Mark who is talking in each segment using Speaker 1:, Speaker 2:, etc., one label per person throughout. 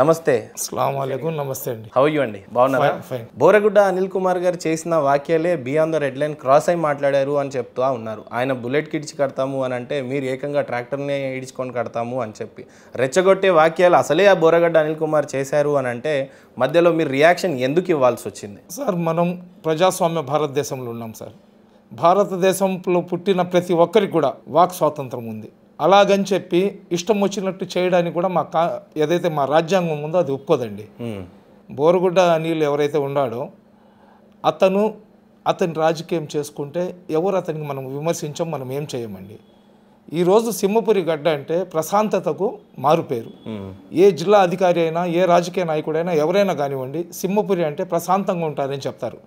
Speaker 1: నమస్తే అస్సలం నమస్తే అండి హౌ యూ అండి బాగున్నారా బోరగుడ్డ అనిల్ కుమార్ గారు చేసిన వాక్యాలే beyond the red line cross అయి మాట్లాడారు అని చెప్తా ఉన్నారు ఆయన బుల్లెట్ ఇడిచి కడతాము అని అంటే మీరు ఏకంగా ట్రాక్టర్ని ఇడిచుకొని కడతాము అని చెప్పి రెచ్చగొట్టే వాక్యాలు అసలే ఆ బోరగడ్డ అనిల్ కుమార్ చేశారు అని అంటే మధ్యలో మీరు రియాక్షన్ ఎందుకు ఇవ్వాల్సి వచ్చింది
Speaker 2: సార్ మనం ప్రజాస్వామ్య భారతదేశంలో ఉన్నాం సార్ భారతదేశంలో పుట్టిన ప్రతి ఒక్కరికి కూడా వాక్ స్వాతంత్రం ఉంది అలాగని చెప్పి ఇష్టం వచ్చినట్టు చేయడానికి కూడా మా కా ఏదైతే మా రాజ్యాంగం ఉందో అది ఒప్పుకోదండి బోరుగుడ్డ అనిల్ ఎవరైతే ఉన్నాడో అతను అతని రాజకీయం చేసుకుంటే ఎవరు అతనికి మనం విమర్శించాం మనం ఏం చేయమండి ఈరోజు సింహపురి గడ్డ అంటే ప్రశాంతతకు మారుపేరు ఏ జిల్లా అధికారి అయినా ఏ రాజకీయ నాయకుడైనా ఎవరైనా కానివ్వండి సింహపురి అంటే ప్రశాంతంగా ఉంటారని చెప్తారు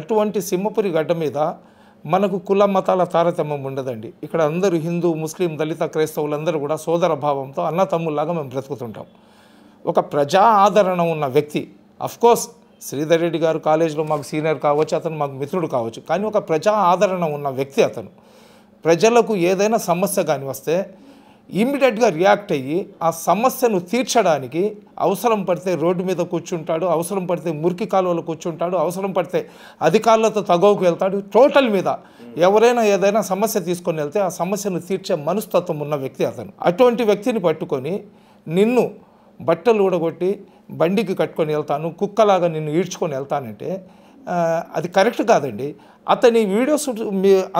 Speaker 2: అటువంటి సింహపురి గడ్డ మీద మనకు కుల మతాల తారతమ్యం ఉండదండి ఇక్కడ అందరూ హిందూ ముస్లిం దళిత క్రైస్తవులందరూ కూడా సోదర భావంతో అన్న తమ్ముల్లాగా మేము బ్రతుకుతుంటాం ఒక ప్రజా ఆదరణ ఉన్న వ్యక్తి అఫ్కోర్స్ శ్రీధర్ రెడ్డి గారు కాలేజీలో మాకు సీనియర్ కావచ్చు అతను మాకు మిత్రుడు కావచ్చు కానీ ఒక ప్రజా ఆదరణ ఉన్న వ్యక్తి అతను ప్రజలకు ఏదైనా సమస్య కానీ వస్తే ఇమ్మీడియట్గా రియాక్ట్ అయ్యి ఆ సమస్యను తీర్చడానికి అవసరం పడితే రోడ్డు మీద కూర్చుంటాడు అవసరం పడితే మురికి కాలువలో కూర్చుంటాడు అవసరం పడితే అధికారులతో తగవుకు వెళ్తాడు టోటల్ మీద ఎవరైనా ఏదైనా సమస్య తీసుకొని వెళ్తే ఆ సమస్యను తీర్చే మనస్తత్వం ఉన్న వ్యక్తి అతను అటువంటి వ్యక్తిని పట్టుకొని నిన్ను బట్టలు ఊడగొట్టి బండికి కట్టుకొని వెళ్తాను కుక్కలాగా నిన్ను ఈడ్చుకొని వెళ్తానంటే అది కరెక్ట్ కాదండి అతని వీడియోస్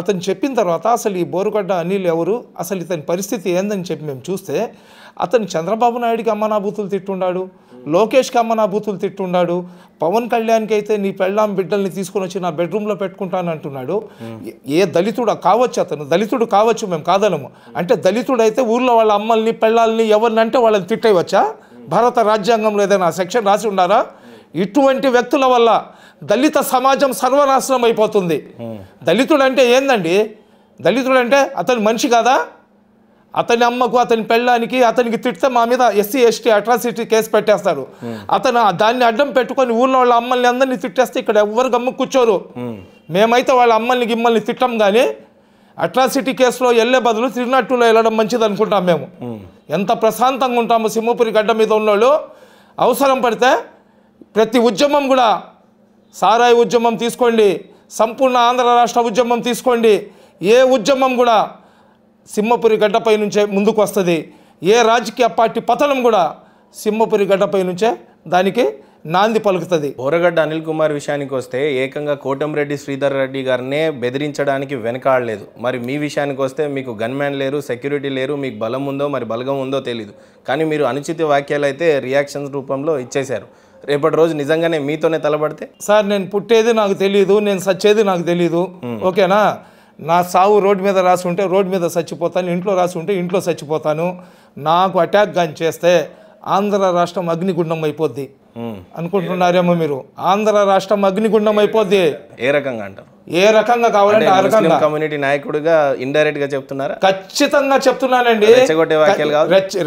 Speaker 2: అతను చెప్పిన తర్వాత అసలు ఈ బోరుగడ్డ అనిల్ ఎవరు అసలు ఇతని పరిస్థితి ఏందని చెప్పి మేము చూస్తే అతను చంద్రబాబు నాయుడికి అమ్మనాభూతులు తిట్టుండాడు లోకేష్కి అమ్మనాభూతులు తిట్టుండాడు పవన్ కళ్యాణ్కి అయితే నీ పెళ్ళాం బిడ్డల్ని తీసుకొని వచ్చి నా బెడ్రూమ్లో పెట్టుకుంటాను అంటున్నాడు ఏ దళితుడు కావచ్చు అతను దళితుడు కావచ్చు మేము కాదనము అంటే దళితుడు అయితే ఊర్లో వాళ్ళ అమ్మల్ని పెళ్ళాలని ఎవరిని అంటే వాళ్ళని తిట్టేయవచ్చా భారత రాజ్యాంగంలో ఏదైనా సెక్షన్ రాసి ఉండారా ఇటువంటి వ్యక్తుల వల్ల దళిత సమాజం సర్వనాశనం అయిపోతుంది దళితుడు అంటే ఏందండి దళితుడు అంటే అతని మనిషి కాదా అతని అమ్మకు అతని పెళ్ళానికి అతనికి తిడితే మా మీద ఎస్సీ ఎస్టీ అట్రాసిటీ కేసు పెట్టేస్తారు అతను దాన్ని అడ్డం పెట్టుకొని ఊళ్ళో వాళ్ళ అమ్మల్ని అందరినీ తిట్టేస్తే ఇక్కడ ఎవ్వరు గమ్ము కూర్చోరు మేమైతే వాళ్ళ అమ్మల్ని గిమ్మల్ని తిట్టం కానీ అట్రాసిటీ కేసులో వెళ్ళే బదులు తిరునాటులో వెళ్ళడం మంచిది అనుకుంటాం మేము ఎంత ప్రశాంతంగా ఉంటాము సింహపురి గడ్డ మీద ఉన్నవాళ్ళు అవసరం పడితే ప్రతి ఉద్యమం కూడా సారాయి ఉద్యమం తీసుకోండి సంపూర్ణ ఆంధ్ర రాష్ట్ర ఉద్యమం తీసుకోండి ఏ ఉద్యమం కూడా సింహపురి గడ్డపై నుంచే ముందుకు వస్తుంది ఏ రాజకీయ పార్టీ పతనం కూడా సింహపురి గడ్డపై నుంచే దానికి నాంది పలుకుతుంది బోరగడ్డ అనిల్
Speaker 1: కుమార్ విషయానికి వస్తే ఏకంగా కోటంరెడ్డి శ్రీధర్ రెడ్డి గారినే బెదిరించడానికి వెనకాడలేదు మరి మీ విషయానికి వస్తే మీకు గన్మ్యాన్ లేరు సెక్యూరిటీ లేరు మీకు బలం ఉందో మరి బలగం ఉందో తెలీదు కానీ మీరు అనుచిత వ్యాఖ్యలు అయితే రియాక్షన్స్
Speaker 2: రూపంలో ఇచ్చేశారు రేపటి రోజు నిజంగానే మీతోనే తలబడితే సార్ నేను పుట్టేది నాకు తెలియదు నేను సచ్చేది నాకు తెలియదు ఓకేనా నా సావు రోడ్డు మీద రాసి ఉంటే రోడ్డు మీద చచ్చిపోతాను ఇంట్లో రాసి ఉంటే ఇంట్లో చచ్చిపోతాను నాకు అటాక్ కానీ చేస్తే ఆంధ్ర రాష్ట్రం అగ్నిగుండం అయిపోద్ది అనుకుంటున్నారేమో మీరు ఆంధ్ర రాష్ట్రం అగ్నిగుండం అయిపోద్ది ఏ రకంగా అంటారు ఏ రకంగా కావాలంటే ఆ రకంగా కమ్యూనిటీ నాయకుడిగా ఇండైరెక్ట్ గా చెప్తున్నారా ఖచ్చితంగా చెప్తున్నానండి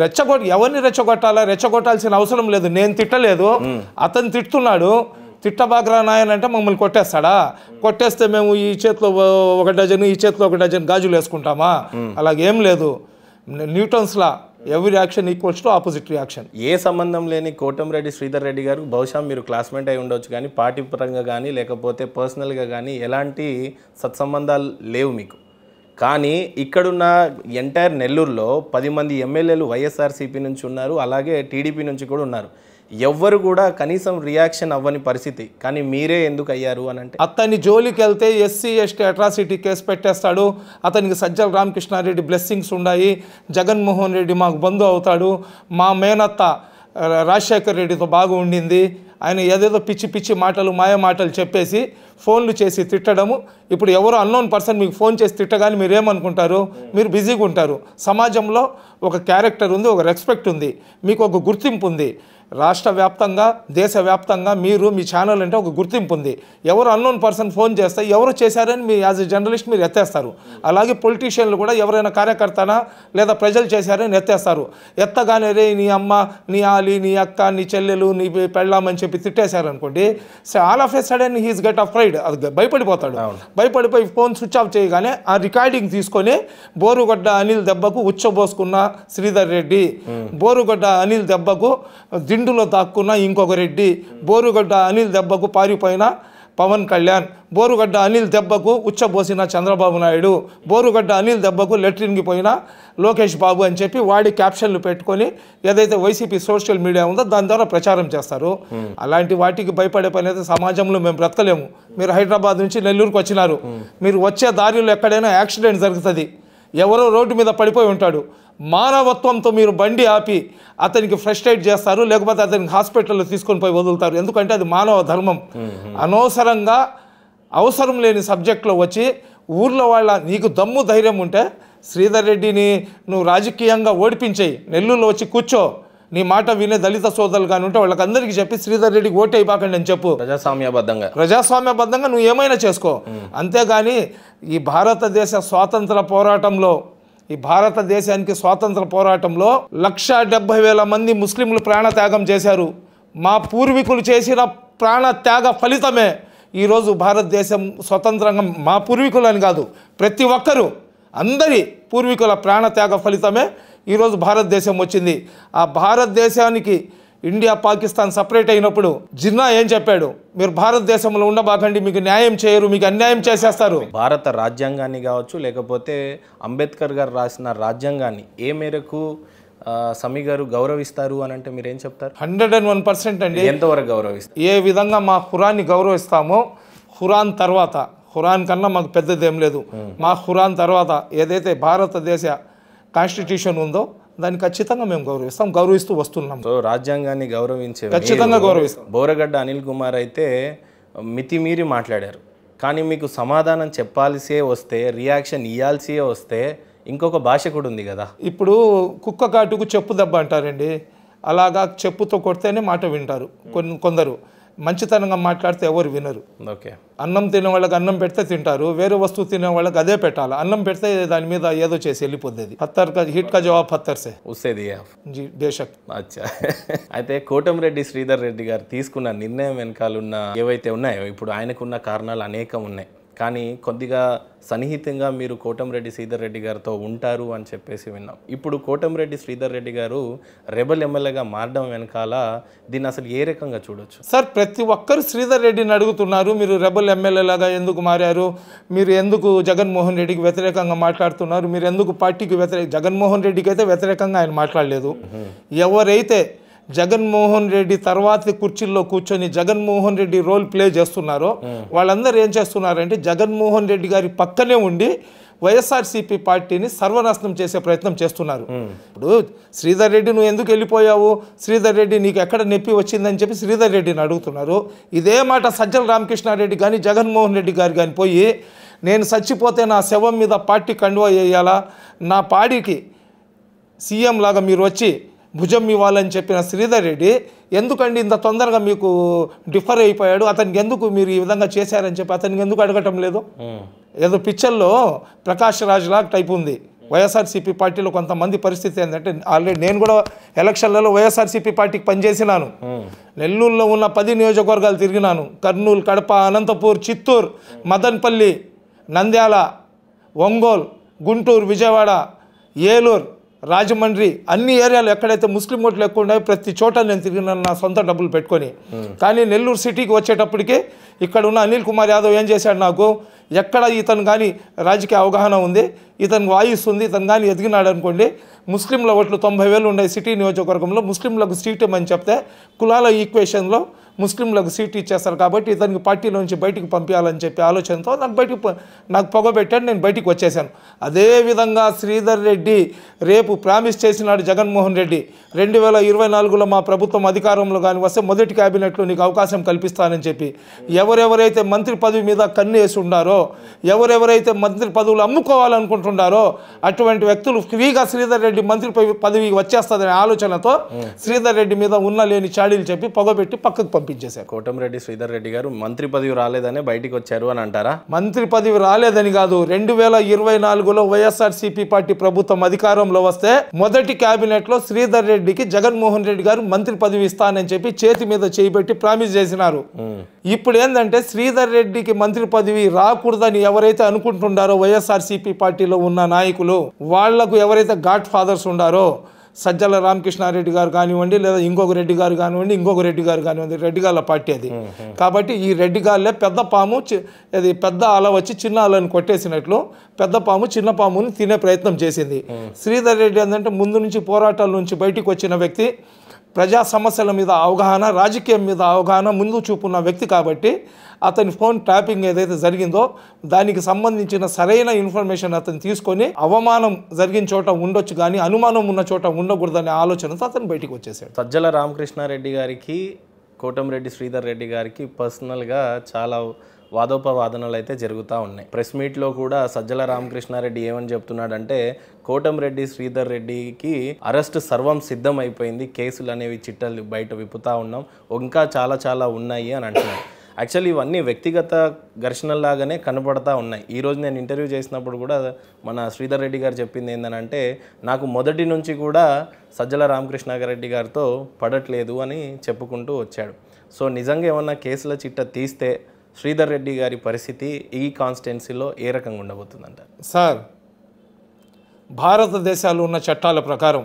Speaker 2: రెచ్చగొట్ట ఎవరిని రెచ్చగొట్టాలా రెచ్చగొట్టాల్సిన అవసరం లేదు నేను తిట్టలేదు అతను తిట్టున్నాడు తిట్టబాగ్రా నాయనంటే మమ్మల్ని కొట్టేస్తాడా కొట్టేస్తే మేము ఈ చేతిలో ఒక డజన్ ఈ చేతిలో ఒక డజన్ గాజులు వేసుకుంటామా అలాగేం లేదు న్యూటన్స్లా every reaction equals to opposite reaction ఏ సంబంధం లేని
Speaker 1: కోటంరెడ్డి శ్రీధర్ రెడ్డి గారు బహుశా మీరు క్లాస్మేట్ అయి ఉండొచ్చు కానీ పార్టీ పరంగా కానీ లేకపోతే పర్సనల్గా కానీ ఎలాంటి సత్సంబంధాలు లేవు మీకు కానీ ఇక్కడున్న ఎంటైర్ నెల్లూరులో పది మంది ఎమ్మెల్యేలు వైఎస్ఆర్సీపీ నుంచి ఉన్నారు అలాగే టీడీపీ నుంచి కూడా ఉన్నారు
Speaker 2: ఎవ్వరు కూడా కనీసం రియాక్షన్ అవ్వని పరిస్థితి కానీ మీరే ఎందుకు అయ్యారు అని అంటే అతని జోలికి వెళ్తే ఎస్సీ ఎస్టీ అట్రాసిటీ కేసు పెట్టేస్తాడు అతనికి సజ్జల రామకృష్ణారెడ్డి బ్లెస్సింగ్స్ ఉన్నాయి జగన్మోహన్ రెడ్డి మాకు బంధు అవుతాడు మా మేనత్త రాజశేఖర్ రెడ్డితో బాగా ఉండింది ఆయన ఏదేదో పిచ్చి పిచ్చి మాటలు మాయ మాటలు చెప్పేసి ఫోన్లు చేసి తిట్టడము ఇప్పుడు ఎవరో అన్నోన్ పర్సన్ మీకు ఫోన్ చేసి తిట్టగానే మీరు ఏమనుకుంటారు మీరు బిజీగా ఉంటారు సమాజంలో ఒక క్యారెక్టర్ ఉంది ఒక రెస్పెక్ట్ ఉంది మీకు ఒక గుర్తింపు ఉంది రాష్ట్ర వ్యాప్తంగా దేశవ్యాప్తంగా మీరు మీ ఛానల్ అంటే ఒక గుర్తింపు ఉంది ఎవరు అన్నోన్ పర్సన్ ఫోన్ చేస్తే ఎవరు చేశారని మీ యాజ్ ఎ జర్నలిస్ట్ మీరు ఎత్తేస్తారు అలాగే పొలిటీషియన్లు కూడా ఎవరైనా కార్యకర్తనా లేదా ప్రజలు చేశారని ఎత్తేస్తారు ఎత్తగానే రే నీ అమ్మ నీ ఆలి నీ అక్క నీ చెల్లెలు నీ పెళ్ళామని చెప్పి తిట్టేశారనుకోండి so all of a sudden he's get afraid అది భయపడిపోతాడు భయపడిపోయి ఫోన్ స్విచ్ ఆఫ్ చేయగానే ఆ రికార్డింగ్ తీసుకొని బోరుగడ్డ అనిల్ దెబ్బకు ఉచ్చబోసుకున్న శ్రీధర్ రెడ్డి బోరుగడ్డ అనిల్ దెబ్బకు దిండులో దాక్కున్న ఇంకొక రెడ్డి బోరుగడ్డ అనిల్ దెబ్బకు పారిపోయిన పవన్ కళ్యాణ్ బోరుగడ్డ అనిల్ దెబ్బకు ఉచ్చబోసిన చంద్రబాబు నాయుడు బోరుగడ్డ అనిల్ దెబ్బకు లెట్రిన్కి పోయిన లోకేష్ బాబు అని చెప్పి వాడి క్యాప్షన్లు పెట్టుకొని ఏదైతే వైసీపీ సోషల్ మీడియా ఉందో దాని ద్వారా ప్రచారం చేస్తారు అలాంటి వాటికి భయపడే పని అయితే సమాజంలో మేము బ్రతకలేము మీరు హైదరాబాద్ నుంచి నెల్లూరుకు వచ్చినారు మీరు వచ్చే దారిలో ఎక్కడైనా యాక్సిడెంట్ జరుగుతుంది ఎవరో రోడ్డు మీద పడిపోయి ఉంటాడు మానవత్వంతో మీరు బండి ఆపి అతనికి ఫ్రస్ట్రేట్ చేస్తారు లేకపోతే అతనికి హాస్పిటల్లో తీసుకొని పోయి వదులుతారు ఎందుకంటే అది మానవ ధర్మం అనవసరంగా అవసరం లేని సబ్జెక్ట్లో వచ్చి ఊర్లో వాళ్ళ నీకు దమ్ము ధైర్యం ఉంటే శ్రీధర్ రెడ్డిని నువ్వు రాజకీయంగా ఓడిపించేయి నెల్లూరులో వచ్చి కూర్చో నీ మాట వినే దళిత సోదరులు కానీ ఉంటే వాళ్ళకందరికీ చెప్పి శ్రీధర్ రెడ్డికి ఓటు అయిపోకండి అని చెప్పు ప్రజాస్వామ్యబద్ధంగా ప్రజాస్వామ్యబద్ధంగా నువ్వు ఏమైనా చేసుకో అంతేగాని ఈ భారతదేశ స్వాతంత్ర పోరాటంలో ఈ భారతదేశానికి స్వాతంత్ర పోరాటంలో లక్ష డెబ్బై వేల మంది ముస్లింలు ప్రాణత్యాగం చేశారు మా పూర్వీకులు చేసిన ప్రాణత్యాగ ఫలితమే ఈరోజు భారతదేశం స్వతంత్రంగా మా పూర్వీకులని కాదు ప్రతి ఒక్కరూ అందరి పూర్వీకుల ప్రాణత్యాగ ఫలితమే ఈరోజు భారతదేశం వచ్చింది ఆ భారతదేశానికి ఇండియా పాకిస్తాన్ సపరేట్ అయినప్పుడు జిన్నా ఏం చెప్పాడు మీరు భారతదేశంలో ఉండబాకండి మీకు న్యాయం చేయరు మీకు అన్యాయం చేసేస్తారు
Speaker 1: భారత రాజ్యాంగాన్ని కావచ్చు లేకపోతే అంబేద్కర్ గారు రాసిన రాజ్యాంగాన్ని ఏ మేరకు సమీ గారు గౌరవిస్తారు అని అంటే మీరు ఏం చెప్తారు హండ్రెడ్ అండ్
Speaker 2: వన్ పర్సెంట్ అండి ఎంతవరకు గౌరవిస్తారు ఏ విధంగా మా హురాన్ని గౌరవిస్తామో హురాన్ తర్వాత హురాన్ కన్నా మాకు పెద్దదేం లేదు మా హురాన్ తర్వాత ఏదైతే భారతదేశ కాన్స్టిట్యూషన్ ఉందో దాన్ని ఖచ్చితంగా మేము గౌరవిస్తాం గౌరవిస్తూ వస్తున్నాం సో రాజ్యాంగాన్ని
Speaker 1: గౌరవించే ఖచ్చితంగా గౌరవిస్తాం బోరగడ్డ అనిల్ కుమార్ అయితే మితిమీరి మాట్లాడారు కానీ మీకు సమాధానం చెప్పాల్సే వస్తే రియాక్షన్ ఇవ్వాల్సియే వస్తే ఇంకొక భాష కూడా
Speaker 2: ఉంది కదా ఇప్పుడు కుక్క కాటుకు చెప్పు దెబ్బ అంటారండి అలాగా చెప్పుతో కొడితేనే మాట వింటారు కొన్ని కొందరు మంచితనంగా మాట్లాడితే ఎవరు వినరు ఓకే అన్నం తినే వాళ్ళకి అన్నం పెడితే తింటారు వేరే వస్తువు తినే వాళ్ళకి అదే పెట్టాలి అన్నం పెడితే దాని మీద ఏదో చేసి వెళ్ళిపోద్ది పత్తర్ హిట్ కా జవాబ్ పత్తర్సే వస్తేది బేషక్ అచ్చా అయితే
Speaker 1: రెడ్డి శ్రీధర్ రెడ్డి గారు తీసుకున్న నిర్ణయం వెనకాలన్న ఏవైతే ఉన్నాయో ఇప్పుడు ఆయనకున్న కారణాలు అనేకం ఉన్నాయి కానీ కొద్దిగా సన్నిహితంగా మీరు కోటంరెడ్డి శ్రీధర్ రెడ్డి గారితో ఉంటారు అని చెప్పేసి విన్నాం ఇప్పుడు కోటంరెడ్డి శ్రీధర్ రెడ్డి గారు రెబల్ ఎమ్మెల్యేగా మారడం వెనకాల దీన్ని అసలు ఏ రకంగా
Speaker 2: చూడొచ్చు సార్ ప్రతి ఒక్కరు శ్రీధర్ రెడ్డిని అడుగుతున్నారు మీరు రెబల్ ఎమ్మెల్యేలాగా ఎందుకు మారారు మీరు ఎందుకు జగన్మోహన్ రెడ్డికి వ్యతిరేకంగా మాట్లాడుతున్నారు మీరు ఎందుకు పార్టీకి వ్యతిరేక జగన్మోహన్ రెడ్డికి అయితే వ్యతిరేకంగా ఆయన మాట్లాడలేదు ఎవరైతే జగన్మోహన్ రెడ్డి తర్వాతి కుర్చీల్లో కూర్చొని జగన్మోహన్ రెడ్డి రోల్ ప్లే చేస్తున్నారో వాళ్ళందరూ ఏం చేస్తున్నారంటే జగన్మోహన్ రెడ్డి గారి పక్కనే ఉండి వైఎస్ఆర్సీపీ పార్టీని సర్వనాశనం చేసే ప్రయత్నం చేస్తున్నారు ఇప్పుడు శ్రీధర్ రెడ్డి నువ్వు ఎందుకు వెళ్ళిపోయావు శ్రీధర్ రెడ్డి నీకు ఎక్కడ నొప్పి వచ్చిందని చెప్పి శ్రీధర్ రెడ్డిని అడుగుతున్నారు ఇదే మాట సజ్జల రామకృష్ణారెడ్డి కానీ జగన్మోహన్ రెడ్డి గారు కానీ పోయి నేను చచ్చిపోతే నా శవం మీద పార్టీ కండువా వేయాలా నా పాడికి సీఎం లాగా మీరు వచ్చి భుజం ఇవ్వాలని చెప్పిన శ్రీధర్ రెడ్డి ఎందుకండి ఇంత తొందరగా మీకు డిఫర్ అయిపోయాడు అతనికి ఎందుకు మీరు ఈ విధంగా చేశారని చెప్పి అతనికి ఎందుకు అడగటం లేదు ఏదో పిక్చర్లో ప్రకాష్ రాజ్ లాగా టైప్ ఉంది వైఎస్ఆర్సీపీ పార్టీలో కొంతమంది పరిస్థితి ఏంటంటే ఆల్రెడీ నేను కూడా ఎలక్షన్లలో వైఎస్ఆర్సీపీ పార్టీకి పనిచేసినాను నెల్లూరులో ఉన్న పది నియోజకవర్గాలు తిరిగినాను కర్నూలు కడప అనంతపూర్ చిత్తూరు మదన్పల్లి నంద్యాల ఒంగోలు గుంటూరు విజయవాడ ఏలూరు రాజమండ్రి అన్ని ఏరియాలు ఎక్కడైతే ముస్లిం ఓట్లు ఎక్కువ ఉన్నాయో ప్రతి చోట నేను తిరిగినాను నా సొంత డబ్బులు పెట్టుకొని కానీ నెల్లూరు సిటీకి వచ్చేటప్పటికి ఇక్కడ ఉన్న అనిల్ కుమార్ యాదవ్ ఏం చేశాడు నాకు ఎక్కడ ఇతను కానీ రాజకీయ అవగాహన ఉంది ఇతను వాయిస్తుంది ఇతను కానీ ఎదిగినాడు అనుకోండి ముస్లింల ఓట్లు తొంభై వేలు ఉన్నాయి సిటీ నియోజకవర్గంలో ముస్లింలకు సీటు అని చెప్తే కులాల ఈక్వేషన్లో ముస్లింలకు సీట్ ఇచ్చేస్తారు కాబట్టి ఇతనికి నుంచి బయటికి పంపించాలని చెప్పి ఆలోచనతో నాకు బయటికి నాకు పొగబెట్టాడు నేను బయటికి వచ్చేసాను అదేవిధంగా శ్రీధర్ రెడ్డి రేపు ప్రామిస్ చేసినాడు జగన్మోహన్ రెడ్డి రెండు వేల ఇరవై నాలుగులో మా ప్రభుత్వం అధికారంలో కానీ వస్తే మొదటి క్యాబినెట్లో నీకు అవకాశం కల్పిస్తానని చెప్పి ఎవరెవరైతే మంత్రి పదవి మీద కన్ను వేసి ఉన్నారో ఎవరెవరైతే మంత్రి పదవులు అమ్ముకోవాలనుకుంటున్నారో అటువంటి వ్యక్తులు ఫ్రీగా శ్రీధర్ రెడ్డి మంత్రి పదవి వచ్చేస్తుందనే ఆలోచనతో శ్రీధర్ రెడ్డి మీద ఉన్న లేని చాడీలు చెప్పి పొగబెట్టి పక్కకు పంపి పంపించేశారు
Speaker 1: కోటమిరెడ్డి శ్రీధర్ రెడ్డి గారు మంత్రి పదవి రాలేదని బయటికి వచ్చారు అని అంటారా
Speaker 2: మంత్రి పదవి రాలేదని కాదు రెండు వేల ఇరవై నాలుగులో వైఎస్ఆర్సీపీ పార్టీ ప్రభుత్వం అధికారంలో వస్తే మొదటి కేబినెట్ లో శ్రీధర్ రెడ్డికి జగన్మోహన్ రెడ్డి గారు మంత్రి పదవి ఇస్తానని చెప్పి చేతి మీద చేయిబెట్టి ప్రామిస్ చేసినారు ఇప్పుడు ఏంటంటే శ్రీధర్ రెడ్డికి మంత్రి పదవి రాకూడదని ఎవరైతే అనుకుంటున్నారో వైఎస్ఆర్సీపీ పార్టీలో ఉన్న నాయకులు వాళ్లకు ఎవరైతే గాడ్ ఫాదర్స్ ఉండారో సజ్జల రామకృష్ణారెడ్డి గారు కానివ్వండి లేదా ఇంకొక రెడ్డి గారు కానివ్వండి ఇంకొక రెడ్డి గారు కానివ్వండి రెడ్డి రెడ్డిగాళ్ళ పార్టీ అది కాబట్టి ఈ రెడ్డి రెడ్డిగాళ్ళే పెద్ద పాము అది పెద్ద అల వచ్చి చిన్న అలని కొట్టేసినట్లు పెద్ద పాము చిన్న పాముని తినే ప్రయత్నం చేసింది శ్రీధర్ రెడ్డి ఏంటంటే ముందు నుంచి పోరాటాల నుంచి బయటికి వచ్చిన వ్యక్తి ప్రజా సమస్యల మీద అవగాహన రాజకీయం మీద అవగాహన ముందు చూపున్న వ్యక్తి కాబట్టి అతని ఫోన్ ట్యాపింగ్ ఏదైతే జరిగిందో దానికి సంబంధించిన సరైన ఇన్ఫర్మేషన్ అతను తీసుకొని అవమానం జరిగిన చోట ఉండొచ్చు కానీ అనుమానం ఉన్న చోట ఉండకూడదనే ఆలోచనతో అతను బయటికి వచ్చేసాడు
Speaker 1: సజ్జల రామకృష్ణారెడ్డి గారికి కోటంరెడ్డి శ్రీధర్ రెడ్డి గారికి పర్సనల్గా చాలా వాదోపవాదనలు అయితే జరుగుతూ ఉన్నాయి ప్రెస్ మీట్లో కూడా సజ్జల రామకృష్ణారెడ్డి ఏమని చెప్తున్నాడంటే కోటంరెడ్డి శ్రీధర్ రెడ్డికి అరెస్ట్ సర్వం సిద్ధం అయిపోయింది కేసులు అనేవి చిట్టలు బయట విప్పుతా ఉన్నాం ఇంకా చాలా చాలా ఉన్నాయి అని అంటున్నాడు యాక్చువల్లీ ఇవన్నీ వ్యక్తిగత ఘర్షణలాగానే కనపడతా ఉన్నాయి ఈరోజు నేను ఇంటర్వ్యూ చేసినప్పుడు కూడా మన శ్రీధర్ రెడ్డి గారు చెప్పింది ఏంటంటే నాకు మొదటి నుంచి కూడా సజ్జల రామకృష్ణ రెడ్డి గారితో పడట్లేదు అని చెప్పుకుంటూ వచ్చాడు సో నిజంగా ఏమన్నా కేసుల చిట్ట తీస్తే శ్రీధర్ రెడ్డి గారి పరిస్థితి
Speaker 2: ఈ కాన్స్టిట్యున్సీలో ఏ రకంగా ఉండబోతుందంట సార్ భారతదేశాలు ఉన్న చట్టాల ప్రకారం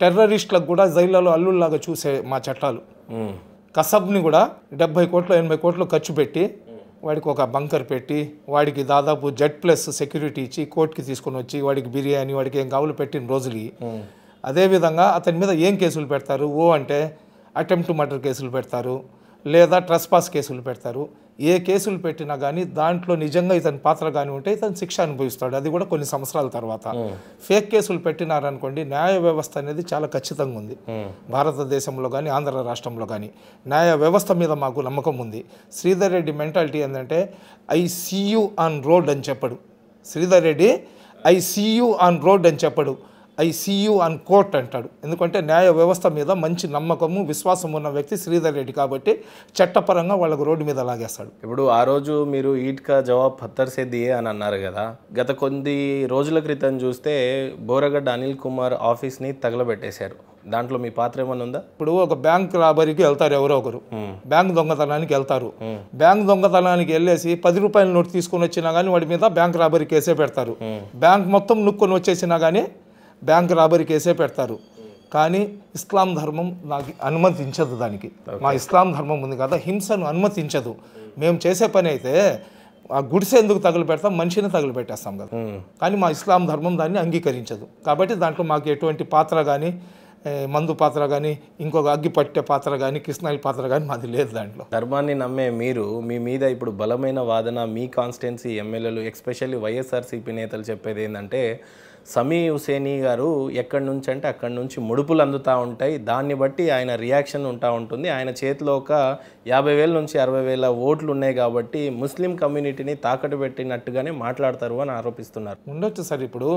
Speaker 2: టెర్రరిస్టులకు కూడా జైళ్లలో అల్లుల్లాగా చూసే మా చట్టాలు కసబ్ని కూడా డెబ్బై కోట్లు ఎనభై కోట్లు ఖర్చు పెట్టి వాడికి ఒక బంకర్ పెట్టి వాడికి దాదాపు జెడ్ ప్లస్ సెక్యూరిటీ ఇచ్చి కోర్టుకి తీసుకొని వచ్చి వాడికి బిర్యానీ వాడికి ఏం కావులు పెట్టిన రోజులు అదేవిధంగా అతని మీద ఏం కేసులు పెడతారు ఓ అంటే అటెంప్ట్ మర్డర్ కేసులు పెడతారు లేదా పాస్ కేసులు పెడతారు ఏ కేసులు పెట్టినా కానీ దాంట్లో నిజంగా ఇతని పాత్ర కానీ ఉంటే ఇతను శిక్ష అనుభవిస్తాడు అది కూడా కొన్ని సంవత్సరాల తర్వాత ఫేక్ కేసులు పెట్టినారనుకోండి న్యాయ వ్యవస్థ అనేది చాలా ఖచ్చితంగా ఉంది భారతదేశంలో కానీ ఆంధ్ర రాష్ట్రంలో కానీ న్యాయ వ్యవస్థ మీద మాకు నమ్మకం ఉంది శ్రీధర్ రెడ్డి మెంటాలిటీ ఏంటంటే ఐ సీయూ ఆన్ రోడ్ అని చెప్పడు Sridhar Reddy I see you on road అని చెప్పడు ఐ సీయు అన్ కోర్ట్ అంటాడు ఎందుకంటే న్యాయ వ్యవస్థ మీద మంచి నమ్మకము విశ్వాసం ఉన్న వ్యక్తి శ్రీధర్ రెడ్డి కాబట్టి చట్టపరంగా వాళ్ళకు రోడ్డు మీద లాగేస్తాడు
Speaker 1: ఇప్పుడు ఆ రోజు మీరు ఈట్కా జవాబ్ పత్తర్ సేదియే అని అన్నారు కదా గత కొద్ది రోజుల క్రితం చూస్తే
Speaker 2: బోరగడ్డ అనిల్ కుమార్ ఆఫీస్ని తగలబెట్టేశారు దాంట్లో మీ పాత్ర ఏమైనా ఉందా ఇప్పుడు ఒక బ్యాంక్ రాబరికి వెళ్తారు ఎవరో ఒకరు బ్యాంక్ దొంగతనానికి వెళ్తారు బ్యాంక్ దొంగతనానికి వెళ్ళేసి పది రూపాయల నోటు తీసుకుని వచ్చినా కానీ వాడి మీద బ్యాంక్ రాబరికి కేసే పెడతారు బ్యాంక్ మొత్తం నుక్కొని వచ్చేసినా కానీ బ్యాంక్ రాబరీ కేసే పెడతారు కానీ ఇస్లాం ధర్మం నాకు అనుమతించదు దానికి మా ఇస్లాం ధర్మం ఉంది కదా హింసను అనుమతించదు మేము చేసే పని అయితే ఆ గుడిసె ఎందుకు తగులు పెడతాం మనిషిని తగులు పెట్టేస్తాం కదా కానీ మా ఇస్లాం ధర్మం దాన్ని అంగీకరించదు కాబట్టి దాంట్లో మాకు ఎటువంటి పాత్ర కానీ మందు పాత్ర కానీ ఇంకొక అగ్గి పట్టే పాత్ర కానీ కృష్ణాయి పాత్ర కానీ మాది లేదు దాంట్లో ధర్మాన్ని నమ్మే మీరు మీ మీద ఇప్పుడు బలమైన వాదన మీ
Speaker 1: కాన్స్టిట్యున్సీ ఎమ్మెల్యేలు ఎక్స్పెషల్లీ వైఎస్ఆర్సీపీ నేతలు చెప్పేది ఏంటంటే సమీ హుసేని గారు ఎక్కడి నుంచి అంటే అక్కడి నుంచి ముడుపులు అందుతూ ఉంటాయి దాన్ని బట్టి ఆయన రియాక్షన్ ఉంటా ఉంటుంది ఆయన చేతిలో ఒక యాభై వేల నుంచి అరవై వేల ఓట్లు ఉన్నాయి కాబట్టి ముస్లిం కమ్యూనిటీని
Speaker 2: తాకట్టు పెట్టినట్టుగానే మాట్లాడతారు అని ఆరోపిస్తున్నారు ఉండొచ్చు సార్ ఇప్పుడు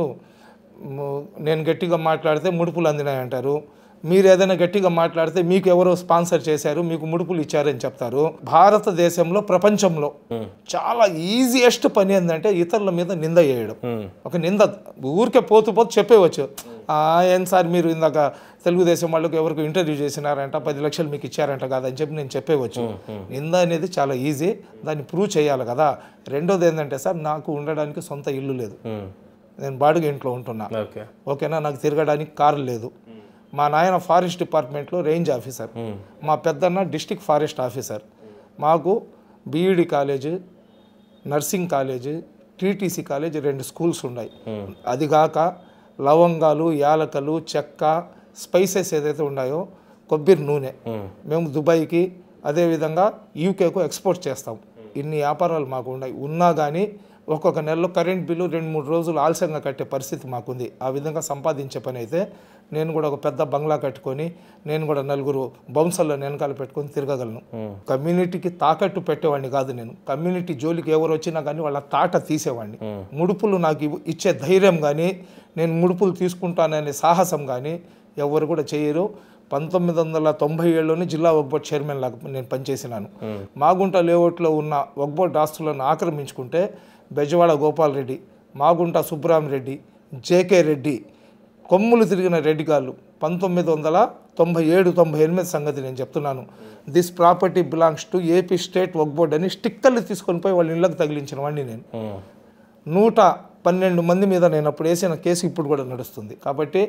Speaker 2: నేను గట్టిగా మాట్లాడితే ముడుపులు అందినాయంటారు మీరు ఏదైనా గట్టిగా మాట్లాడితే మీకు ఎవరో స్పాన్సర్ చేశారు మీకు ముడుపులు ఇచ్చారని చెప్తారు భారతదేశంలో ప్రపంచంలో చాలా ఈజియెస్ట్ పని ఏంటంటే ఇతరుల మీద నింద చేయడం ఒక నింద ఊరికే పోతు పోతూ చెప్పేవచ్చు ఏం సార్ మీరు ఇందాక తెలుగుదేశం వాళ్ళకి ఎవరికి ఇంటర్వ్యూ చేసినారంట పది లక్షలు మీకు ఇచ్చారంట కదా అని చెప్పి నేను చెప్పేవచ్చు నింద అనేది చాలా ఈజీ దాన్ని ప్రూవ్ చేయాలి కదా రెండోది ఏంటంటే సార్ నాకు ఉండడానికి సొంత ఇల్లు లేదు నేను బాడుగ ఇంట్లో ఉంటున్నా ఓకేనా నాకు తిరగడానికి కారు లేదు మా నాయన ఫారెస్ట్ డిపార్ట్మెంట్లో రేంజ్ ఆఫీసర్ మా పెద్దన్న డిస్టిక్ ఫారెస్ట్ ఆఫీసర్ మాకు B Ed college nursing college TTC college రెండు స్కూల్స్ ఉన్నాయి అదిగాక లవంగాలు యాలకలు చెక్క స్పైసెస్ ఏదైతే ఉన్నాయో కొబ్బరి నూనె మేము దుబాయ్కి అదేవిధంగా యూకేకు ఎక్స్పోర్ట్ చేస్తాం ఇన్ని వ్యాపారాలు మాకు ఉన్నాయి ఉన్నా కానీ ఒక్కొక్క నెలలో కరెంట్ బిల్లు రెండు మూడు రోజులు ఆలస్యంగా కట్టే పరిస్థితి మాకుంది ఆ విధంగా సంపాదించే పని అయితే నేను కూడా ఒక పెద్ద బంగ్లా కట్టుకొని నేను కూడా నలుగురు బౌన్సర్లో వెనకాల పెట్టుకొని తిరగగలను కమ్యూనిటీకి తాకట్టు పెట్టేవాడిని కాదు నేను కమ్యూనిటీ జోలికి ఎవరు వచ్చినా కానీ వాళ్ళ తాట తీసేవాడిని ముడుపులు నాకు ఇచ్చే ధైర్యం కానీ నేను ముడుపులు తీసుకుంటాననే సాహసం కానీ ఎవరు కూడా చేయరు పంతొమ్మిది వందల తొంభై ఏడులోనే జిల్లా వక్బోర్డ్ చైర్మన్ లాగా నేను పనిచేసినాను మాగుంట లేఅవుట్లో ఉన్న వక్బోర్డ్ ఆస్తులను ఆక్రమించుకుంటే బెజవాడ గోపాల్ రెడ్డి మాగుంట సుబ్బరామిరెడ్డి జేకే రెడ్డి కొమ్ములు తిరిగిన రెడ్డి గారు పంతొమ్మిది వందల తొంభై ఏడు తొంభై ఎనిమిది సంగతి నేను చెప్తున్నాను this property belongs to AP state వర్క్ బోర్డ్ అని స్టిక్కర్లు తీసుకొని పోయి వాళ్ళ ఇళ్ళకి తగిలించిన వాడిని నేను నూట పన్నెండు మంది మీద నేను అప్పుడు వేసిన కేసు ఇప్పుడు కూడా నడుస్తుంది కాబట్టి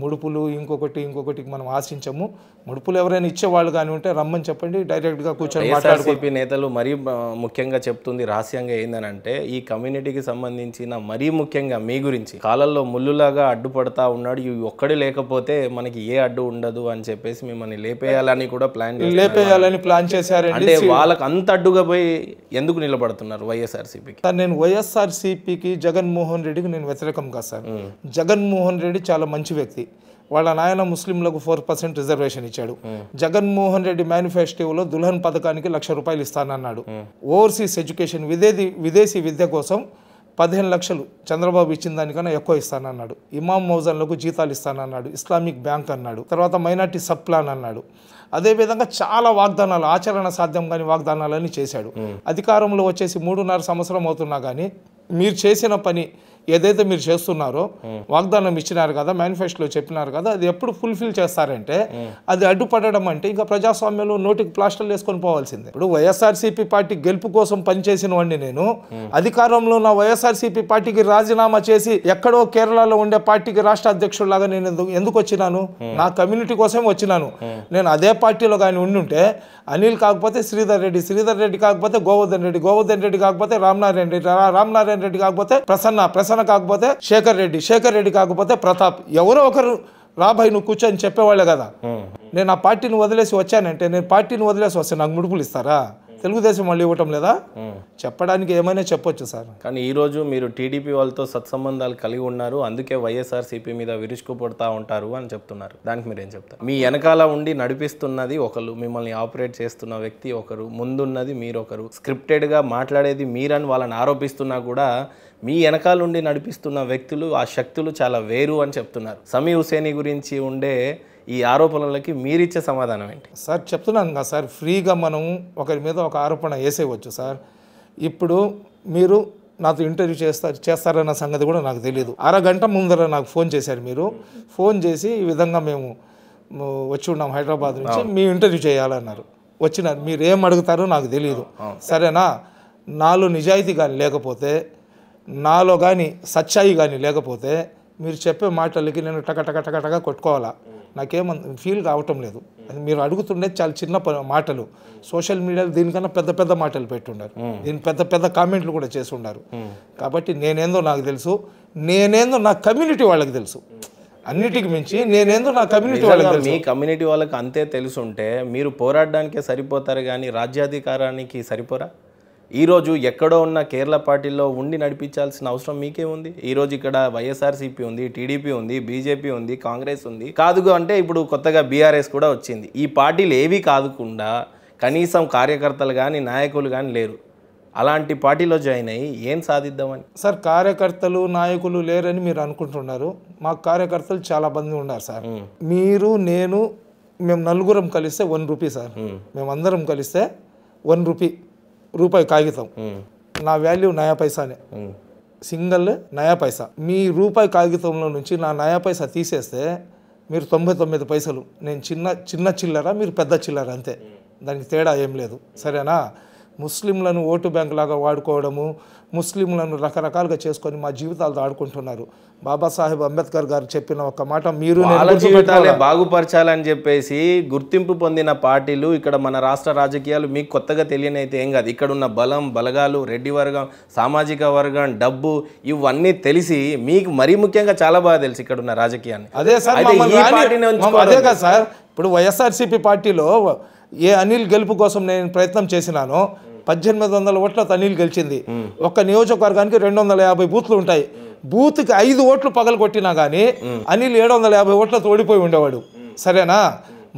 Speaker 2: ముడుపులు ఇంకొకటి ఇంకొకటి మనం ఆశించము ముడుపులు ఎవరైనా ఇచ్చేవాళ్ళు కానీ ఉంటే రమ్మని చెప్పండి డైరెక్ట్గా కూర్చొని మాట్లాడుకోపి
Speaker 1: నేతలు మరీ ముఖ్యంగా చెప్తుంది రహస్యంగా ఏందనంటే ఈ కమ్యూనిటీకి సంబంధించిన మరీ ముఖ్యంగా మీ గురించి కాలంలో ముళ్ళులాగా అడ్డుపడతా ఉన్నాడు ఇవి ఒక్కడి లేకపోతే మనకి ఏ అడ్డు ఉండదు అని చెప్పేసి మిమ్మల్ని లేపేయాలని కూడా ప్లాన్ లేపేయాలని
Speaker 2: ప్లాన్ చేశారు అంటే వాళ్ళకి
Speaker 1: అంత అడ్డుగా పోయి ఎందుకు నిలబడుతున్నారు వైఎస్ఆర్సీపీకి
Speaker 2: నేను వైఎస్ఆర్సీపీకి జగన్ జగన్మోహన్ రెడ్డికి నేను వ్యతిరేకం కాదు సార్ జగన్మోహన్ రెడ్డి చాలా మంచి వ్యక్తి వాళ్ళ నాయన ముస్లింలకు ఫోర్ పర్సెంట్ రిజర్వేషన్ ఇచ్చాడు జగన్మోహన్ రెడ్డి మేనిఫెస్టోలో దుల్హన్ పథకానికి లక్ష రూపాయలు ఇస్తానన్నాడు ఓవర్సీస్ ఎడ్యుకేషన్ విదేది విదేశీ విద్య కోసం పదిహేను లక్షలు చంద్రబాబు ఇచ్చిన దానికన్నా ఎక్కువ ఇస్తానన్నాడు ఇమాం మౌజన్లకు జీతాలు ఇస్తానన్నాడు ఇస్లామిక్ బ్యాంక్ అన్నాడు తర్వాత మైనార్టీ సబ్ ప్లాన్ అన్నాడు అదేవిధంగా చాలా వాగ్దానాలు ఆచరణ సాధ్యం కాని వాగ్దానాలన్నీ చేశాడు అధికారంలో వచ్చేసి మూడున్నర సంవత్సరం అవుతున్నా కానీ మీరు చేసిన పని ఏదైతే మీరు చేస్తున్నారో వాగ్దానం ఇచ్చినారు కదా మేనిఫెస్టోలో చెప్పినారు కదా అది ఎప్పుడు ఫుల్ఫిల్ చేస్తారంటే అది అడ్డుపడడం అంటే ఇంకా ప్రజాస్వామ్యంలో నోటికి ప్లాస్టర్లు వేసుకొని పోవాల్సిందే ఇప్పుడు వైఎస్ఆర్సీపీ పార్టీ గెలుపు కోసం పనిచేసిన వాడిని నేను అధికారంలో నా వైఎస్ఆర్సీపీ పార్టీకి రాజీనామా చేసి ఎక్కడో కేరళలో ఉండే పార్టీకి రాష్ట్ర అధ్యక్షుడిలాగా నేను ఎందుకు వచ్చినాను నా కమ్యూనిటీ కోసం వచ్చినాను నేను అదే పార్టీలో కానీ ఉండుంటే అనిల్ కాకపోతే శ్రీధర్ రెడ్డి శ్రీధర్ రెడ్డి కాకపోతే గోవర్ధన్ రెడ్డి గోవర్ధన్ రెడ్డి కాకపోతే రామనారాయణ రెడ్డి రామనారాయణ రెడ్డి కాకపోతే ప్రసన్న ప్రసన్న ప్రసన్న కాకపోతే శేఖర్ రెడ్డి శేఖర్ రెడ్డి కాకపోతే ప్రతాప్ ఎవరో ఒకరు రాబాయ్ నువ్వు కూర్చొని చెప్పేవాళ్ళే కదా నేను ఆ పార్టీని వదిలేసి వచ్చానంటే నేను పార్టీని వదిలేసి వస్తే నాకు ముడుపులు ఇస్తారా తెలుగుదేశం మళ్ళీ ఇవ్వటం లేదా చెప్పడానికి ఏమైనా చెప్పొచ్చు సార్
Speaker 1: కానీ ఈరోజు మీరు టీడీపీ వాళ్ళతో సత్సంబంధాలు కలిగి ఉన్నారు అందుకే వైఎస్ఆర్సీపీ మీద విరుచుకుపడతా ఉంటారు అని చెప్తున్నారు దానికి మీరు ఏం చెప్తారు మీ వెనకాల ఉండి నడిపిస్తున్నది ఒకరు మిమ్మల్ని ఆపరేట్ చేస్తున్న వ్యక్తి ఒకరు ముందున్నది మీరొకరు స్క్రిప్టెడ్గా మాట్లాడేది మీరని వాళ్ళని ఆరోపిస్తున్నా కూడా మీ వెనకాల ఉండి నడిపిస్తున్న వ్యక్తులు ఆ శక్తులు చాలా వేరు అని చెప్తున్నారు సమీ హుసేని గురించి ఉండే ఈ ఆరోపణలకి మీరిచ్చే సమాధానం ఏంటి
Speaker 2: సార్ చెప్తున్నాను కదా సార్ ఫ్రీగా మనం ఒకరి మీద ఒక ఆరోపణ వేసేయవచ్చు సార్ ఇప్పుడు మీరు నాతో ఇంటర్వ్యూ చేస్తారు చేస్తారన్న సంగతి కూడా నాకు తెలియదు అరగంట ముందర నాకు ఫోన్ చేశారు మీరు ఫోన్ చేసి ఈ విధంగా మేము వచ్చి ఉన్నాం హైదరాబాద్ నుంచి మీ ఇంటర్వ్యూ చేయాలన్నారు వచ్చినారు మీరు ఏం అడుగుతారో నాకు తెలియదు సరేనా నాలో నిజాయితీ కానీ లేకపోతే నాలో కానీ సచ్చాయి కానీ లేకపోతే మీరు చెప్పే మాటలకి నేను టక టక టక టగా కొట్టుకోవాలా నాకేం ఫీల్ కావటం లేదు మీరు అడుగుతుండే చాలా చిన్న మాటలు సోషల్ మీడియాలో దీనికన్నా పెద్ద పెద్ద మాటలు పెట్టున్నారు దీని పెద్ద పెద్ద కామెంట్లు కూడా చేసి ఉండారు కాబట్టి నేనేందో నాకు తెలుసు నేనేందో నా కమ్యూనిటీ వాళ్ళకి తెలుసు అన్నిటికి మించి నేనేందో నా కమ్యూనిటీ వాళ్ళకి మీ
Speaker 1: కమ్యూనిటీ వాళ్ళకి అంతే తెలుసుంటే మీరు పోరాడడానికే సరిపోతారు కానీ రాజ్యాధికారానికి సరిపోరా ఈరోజు ఎక్కడో ఉన్న కేరళ పార్టీలో ఉండి నడిపించాల్సిన అవసరం మీకే ఉంది ఈరోజు ఇక్కడ వైఎస్ఆర్సీపీ ఉంది టీడీపీ ఉంది బీజేపీ ఉంది కాంగ్రెస్ ఉంది కాదు అంటే ఇప్పుడు కొత్తగా బీఆర్ఎస్ కూడా వచ్చింది ఈ పార్టీలు ఏవి కాదుకుండా కనీసం కార్యకర్తలు కానీ నాయకులు కానీ లేరు అలాంటి పార్టీలో జాయిన్
Speaker 2: అయ్యి ఏం సాధిద్దామని సార్ కార్యకర్తలు నాయకులు లేరని మీరు అనుకుంటున్నారు మా కార్యకర్తలు చాలా మంది ఉన్నారు సార్ మీరు నేను మేము నలుగురం కలిస్తే వన్ రూపీ సార్ మేమందరం కలిస్తే వన్ రూపీ రూపాయి కాగితం నా వాల్యూ నయా పైసానే సింగల్ నయా పైసా మీ రూపాయి కాగితంలో నుంచి నా నయా పైసా తీసేస్తే మీరు తొంభై తొమ్మిది పైసలు నేను చిన్న చిన్న చిల్లర మీరు పెద్ద చిల్లర అంతే దానికి తేడా ఏం లేదు సరేనా ముస్లింలను ఓటు బ్యాంక్ లాగా వాడుకోవడము ముస్లింలను రకరకాలుగా చేసుకొని మా జీవితాలు ఆడుకుంటున్నారు బాబాసాహెబ్ అంబేద్కర్ గారు చెప్పిన ఒక మాట మీరు
Speaker 1: బాగుపరచాలని చెప్పేసి గుర్తింపు పొందిన పార్టీలు ఇక్కడ మన రాష్ట్ర రాజకీయాలు మీకు కొత్తగా తెలియనైతే ఏం కాదు ఇక్కడ ఉన్న బలం బలగాలు రెడ్డి వర్గం సామాజిక వర్గం డబ్బు ఇవన్నీ తెలిసి మీకు మరీ ముఖ్యంగా చాలా బాగా తెలుసు ఇక్కడ ఉన్న రాజకీయాన్ని
Speaker 2: అదే సార్ అదే కదా సార్ ఇప్పుడు వైఎస్ఆర్సీపీ పార్టీలో ఏ అనిల్ గెలుపు కోసం నేను ప్రయత్నం చేసినాను పద్దెనిమిది వందల ఓట్ల తనీలు గెలిచింది ఒక్క నియోజకవర్గానికి రెండు వందల యాభై బూత్లు ఉంటాయి బూత్కి ఐదు ఓట్లు పగలు కొట్టినా కానీ అనిల్ ఏడు వందల యాభై ఓట్లతో ఓడిపోయి ఉండేవాడు సరేనా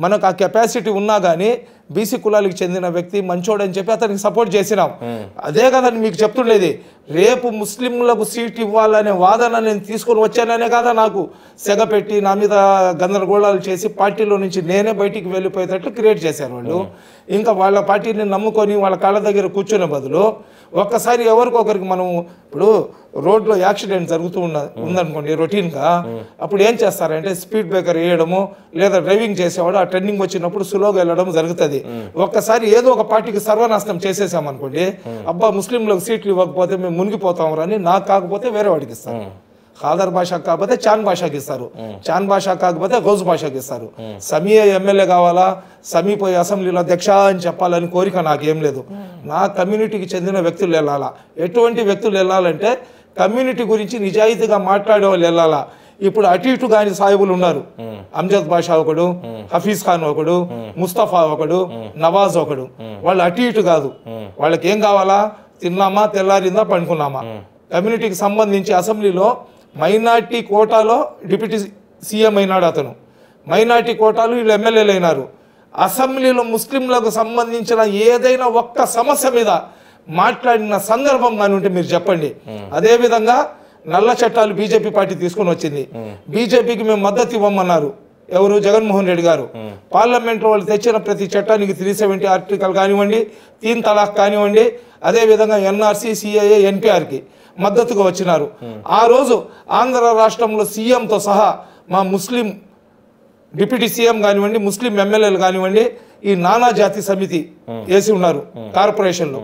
Speaker 2: మనకు ఆ కెపాసిటీ ఉన్నా కానీ బీసీ కులాలకు చెందిన వ్యక్తి మంచోడని చెప్పి అతనికి సపోర్ట్ చేసినాం hmm. అదే కదా మీకు చెప్తుండేది రేపు ముస్లింలకు సీట్ ఇవ్వాలనే వాదన నేను తీసుకొని వచ్చాననే కదా నాకు సెగపెట్టి నా మీద గందరగోళాలు చేసి పార్టీలో నుంచి నేనే బయటికి వెళ్ళిపోయేటట్టు క్రియేట్ చేశారు వాళ్ళు hmm. ఇంకా వాళ్ళ పార్టీని నమ్ముకొని వాళ్ళ కాళ్ళ దగ్గర కూర్చునే బదులు ఒక్కసారి ఎవరికొకరికి మనం ఇప్పుడు రోడ్లో యాక్సిడెంట్ జరుగుతూ ఉన్న hmm. ఉందనుకోండి రొటీన్గా అప్పుడు ఏం చేస్తారంటే స్పీడ్ బ్రేకర్ వేయడము లేదా డ్రైవింగ్ చేసేవాడు ఆ ట్రెండింగ్ వచ్చినప్పుడు స్లోగా వెళ్ళడం జరుగుతుంది ఒక్కసారి ఏదో ఒక పార్టీకి సర్వనాశనం అనుకోండి అబ్బా ముస్లింలకు సీట్లు ఇవ్వకపోతే మేము మునిగిపోతాం అని నాకు కాకపోతే వేరే వాడికి ఇస్తాను ఖాదర్ భాష కాకపోతే చాన్ భాషకి ఇస్తారు చాన్ భాష కాకపోతే గౌజ్ భాషకి ఇస్తారు సమీ ఎమ్మెల్యే కావాలా సమీపోయి అసెంబ్లీలో అధ్యక్ష అని చెప్పాలని కోరిక నాకేం లేదు నా కమ్యూనిటీకి చెందిన వ్యక్తులు వెళ్ళాలా ఎటువంటి వ్యక్తులు వెళ్ళాలంటే కమ్యూనిటీ గురించి నిజాయితీగా మాట్లాడే వాళ్ళు వెళ్ళాలా ఇప్పుడు అటు ఇటు కాని సాహిబులు ఉన్నారు అమ్జద్ బాషా ఒకడు హఫీజ్ ఖాన్ ఒకడు ముస్తఫా ఒకడు నవాజ్ ఒకడు వాళ్ళు అటు ఇటు కాదు వాళ్ళకి ఏం కావాలా తిన్నామా తెల్లారిందా పండుకున్నామా కమ్యూనిటీకి సంబంధించి అసెంబ్లీలో మైనార్టీ కోటాలో డిప్యూటీ సీఎం అయినాడు అతను మైనార్టీ కోటాలు వీళ్ళు ఎమ్మెల్యేలు అయినారు అసెంబ్లీలో ముస్లింలకు సంబంధించిన ఏదైనా ఒక్క సమస్య మీద మాట్లాడిన సందర్భం కానీ ఉంటే మీరు చెప్పండి అదేవిధంగా నల్ల చట్టాలు బీజేపీ పార్టీ తీసుకుని వచ్చింది బీజేపీకి మేము మద్దతు ఇవ్వమన్నారు ఎవరు జగన్మోహన్ రెడ్డి గారు పార్లమెంట్ వాళ్ళు తెచ్చిన ప్రతి చట్టానికి త్రీ సెవెంటీ ఆర్టికల్ కానివ్వండి తీన్ తలాక్ కానివ్వండి అదేవిధంగా ఎన్ఆర్సీ సిఐఏ ఎన్పిఆర్కి మద్దతుగా వచ్చినారు ఆ రోజు ఆంధ్ర రాష్ట్రంలో సీఎంతో సహా మా ముస్లిం డిప్యూటీ సీఎం కానివ్వండి ముస్లిం ఎమ్మెల్యేలు కానివ్వండి ఈ నానా జాతి సమితి వేసి ఉన్నారు కార్పొరేషన్లో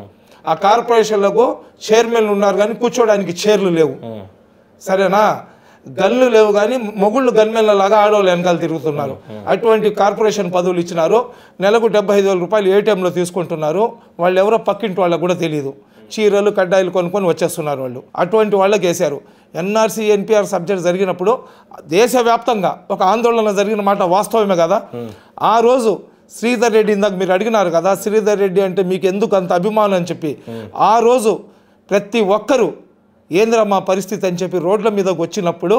Speaker 2: ఆ కార్పొరేషన్లకు చైర్మన్లు ఉన్నారు కానీ కూర్చోడానికి చైర్లు లేవు సరేనా గన్లు లేవు కానీ మొగుళ్ళు గన్మెన్ల లాగా ఆడవాళ్ళు వెనకాల తిరుగుతున్నారు అటువంటి కార్పొరేషన్ పదవులు ఇచ్చినారు నెలకు డెబ్బై ఐదు వేల రూపాయలు ఏటీఎంలో తీసుకుంటున్నారు వాళ్ళు ఎవరో పక్కింటి వాళ్ళకు కూడా తెలియదు చీరలు కడ్డాయిలు కొనుక్కొని వచ్చేస్తున్నారు వాళ్ళు అటువంటి వాళ్ళకి వేశారు ఎన్ఆర్సీ ఎన్పిఆర్ సబ్జెక్ట్ జరిగినప్పుడు దేశవ్యాప్తంగా ఒక ఆందోళన జరిగిన మాట వాస్తవమే కదా ఆ రోజు శ్రీధర్ రెడ్డి ఇందాక మీరు అడిగినారు కదా శ్రీధర్ రెడ్డి అంటే మీకు ఎందుకు అంత అభిమానం అని చెప్పి ఆ రోజు ప్రతి ఒక్కరూ ఏంద్ర మా పరిస్థితి అని చెప్పి రోడ్ల మీదకు వచ్చినప్పుడు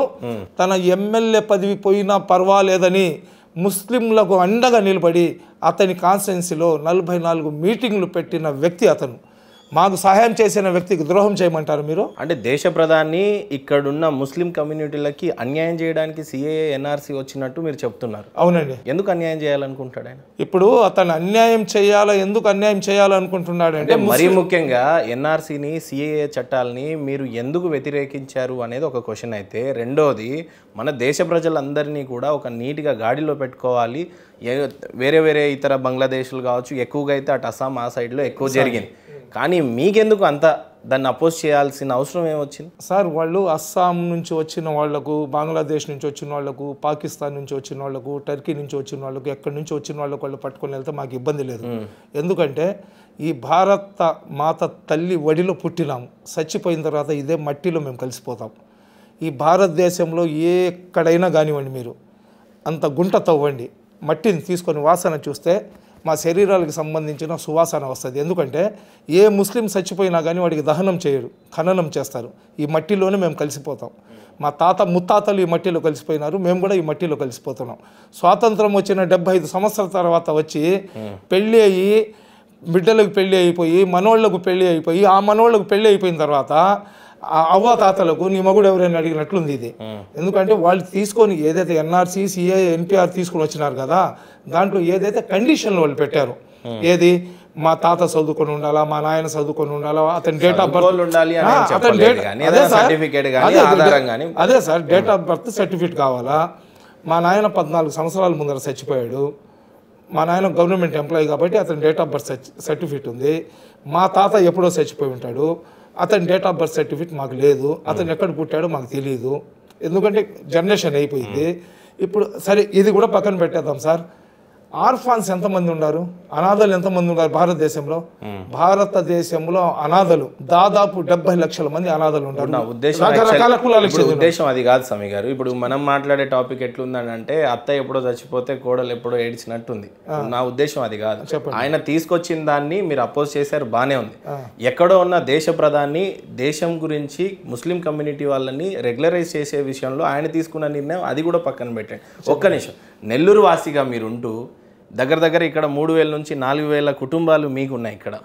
Speaker 2: తన ఎమ్మెల్యే పదవి పోయినా పర్వాలేదని ముస్లింలకు అండగా నిలబడి అతని కాన్స్టెన్సీలో నలభై నాలుగు మీటింగ్లు పెట్టిన వ్యక్తి అతను మాకు సహాయం చేసిన వ్యక్తికి ద్రోహం చేయమంటారు మీరు అంటే దేశ ప్రధాని ఇక్కడున్న ముస్లిం
Speaker 1: కమ్యూనిటీలకి
Speaker 2: అన్యాయం చేయడానికి
Speaker 1: సిఏ ఎన్ఆర్సీ వచ్చినట్టు మీరు చెప్తున్నారు అవునండి ఎందుకు అన్యాయం చేయాలనుకుంటాడు ఆయన
Speaker 2: ఇప్పుడు అతను అన్యాయం చేయాలా ఎందుకు అన్యాయం చేయాలనుకుంటున్నాడు అంటే మరీ ముఖ్యంగా ఎన్ఆర్సీని
Speaker 1: సిఏఏ చట్టాలని మీరు ఎందుకు వ్యతిరేకించారు అనేది ఒక క్వశ్చన్ అయితే రెండోది మన దేశ ప్రజలందరినీ కూడా ఒక నీట్గా గాడిలో పెట్టుకోవాలి వేరే వేరే ఇతర బంగ్లాదేశ్లు కావచ్చు ఎక్కువగా అయితే అటు అస్సాం ఆ సైడ్లో ఎక్కువ జరిగింది కానీ మీకెందుకు అంత దాన్ని అపోజ్
Speaker 2: చేయాల్సిన అవసరం ఏమొచ్చింది సార్ వాళ్ళు అస్సాం నుంచి వచ్చిన వాళ్లకు బంగ్లాదేశ్ నుంచి వచ్చిన వాళ్లకు పాకిస్తాన్ నుంచి వచ్చిన వాళ్లకు టర్కీ నుంచి వచ్చిన వాళ్ళకు ఎక్కడి నుంచి వచ్చిన వాళ్ళకు వాళ్ళు పట్టుకొని వెళ్తే మాకు ఇబ్బంది లేదు ఎందుకంటే ఈ భారత మాత తల్లి వడిలో పుట్టినాము చచ్చిపోయిన తర్వాత ఇదే మట్టిలో మేము కలిసిపోతాం ఈ భారతదేశంలో ఏ ఎక్కడైనా కానివ్వండి మీరు అంత గుంట తవ్వండి మట్టిని తీసుకొని వాసన చూస్తే మా శరీరాలకు సంబంధించిన సువాసన వస్తుంది ఎందుకంటే ఏ ముస్లిం చచ్చిపోయినా కానీ వాడికి దహనం చేయరు ఖననం చేస్తారు ఈ మట్టిలోనే మేము కలిసిపోతాం మా తాత ముత్తాతలు ఈ మట్టిలో కలిసిపోయినారు మేము కూడా ఈ మట్టిలో కలిసిపోతున్నాం స్వాతంత్రం వచ్చిన డెబ్బై ఐదు సంవత్సరాల తర్వాత వచ్చి పెళ్ళి అయ్యి బిడ్డలకు పెళ్ళి అయిపోయి మనోళ్లకు పెళ్ళి అయిపోయి ఆ మనోళ్లకు పెళ్ళి అయిపోయిన తర్వాత అవ్వ నీ మగుడు ఎవరైనా అడిగినట్లుంది ఇది ఎందుకంటే వాళ్ళు తీసుకొని ఏదైతే ఎన్ఆర్సీ సిఏ ఎన్పిఆర్ తీసుకొని వచ్చినారు కదా దాంట్లో ఏదైతే కండిషన్లు వాళ్ళు పెట్టారు ఏది మా తాత చదువుకొని ఉండాలా మా నాయన చదువుకొని ఉండాలా అతని డేట్ ఆఫ్ బర్త్
Speaker 1: ఉండాలి అదే sir date
Speaker 2: of birth certificate కావాలా మా నాయన పద్నాలుగు సంవత్సరాల ముందర చచ్చిపోయాడు మా నాయన గవర్నమెంట్ ఎంప్లాయీ కాబట్టి అతని డేట్ ఆఫ్ బర్త్ సర్టిఫికేట్ ఉంది మా తాత ఎప్పుడో చచ్చిపోయి ఉంటాడు అతని డేట్ ఆఫ్ బర్త్ సర్టిఫికేట్ మాకు లేదు అతను ఎక్కడ పుట్టాడో మాకు తెలియదు ఎందుకంటే జనరేషన్ అయిపోయింది hmm. ఇప్పుడు సరే ఇది కూడా పక్కన పెట్టేద్దాం సార్ ఆర్ఫాన్స్ ఎంతమంది ఉన్నారు అనాథలు ఎంతమంది ఉన్నారు భారతదేశంలో భారతదేశంలో అనాథలు దాదాపు డెబ్బై లక్షల మంది అనాథలు ఉంటారు రకరకాల కులాలకు
Speaker 1: ఉద్దేశం అది కాదు స్వామి గారు ఇప్పుడు మనం మాట్లాడే టాపిక్ ఎట్లుందని అంటే అత్త ఎప్పుడో చచ్చిపోతే కోడలు ఎప్పుడో ఏడ్చినట్టుంది నా ఉద్దేశం అది కాదు ఆయన తీసుకొచ్చిన దాన్ని మీరు అపోజ్ చేశారు బాగానే ఉంది ఎక్కడో ఉన్న దేశ ప్రధాని దేశం గురించి ముస్లిం కమ్యూనిటీ వాళ్ళని రెగ్యులరైజ్ చేసే విషయంలో ఆయన తీసుకున్న నిర్ణయం అది కూడా పక్కన పెట్టండి ఒక్క నిమిషం నెల్లూరు వాసిగా మీరుంటూ దగ్గర దగ్గర ఇక్కడ మూడు వేల నుంచి నాలుగు వేల కుటుంబాలు మీకున్నాయి ఇక్కడ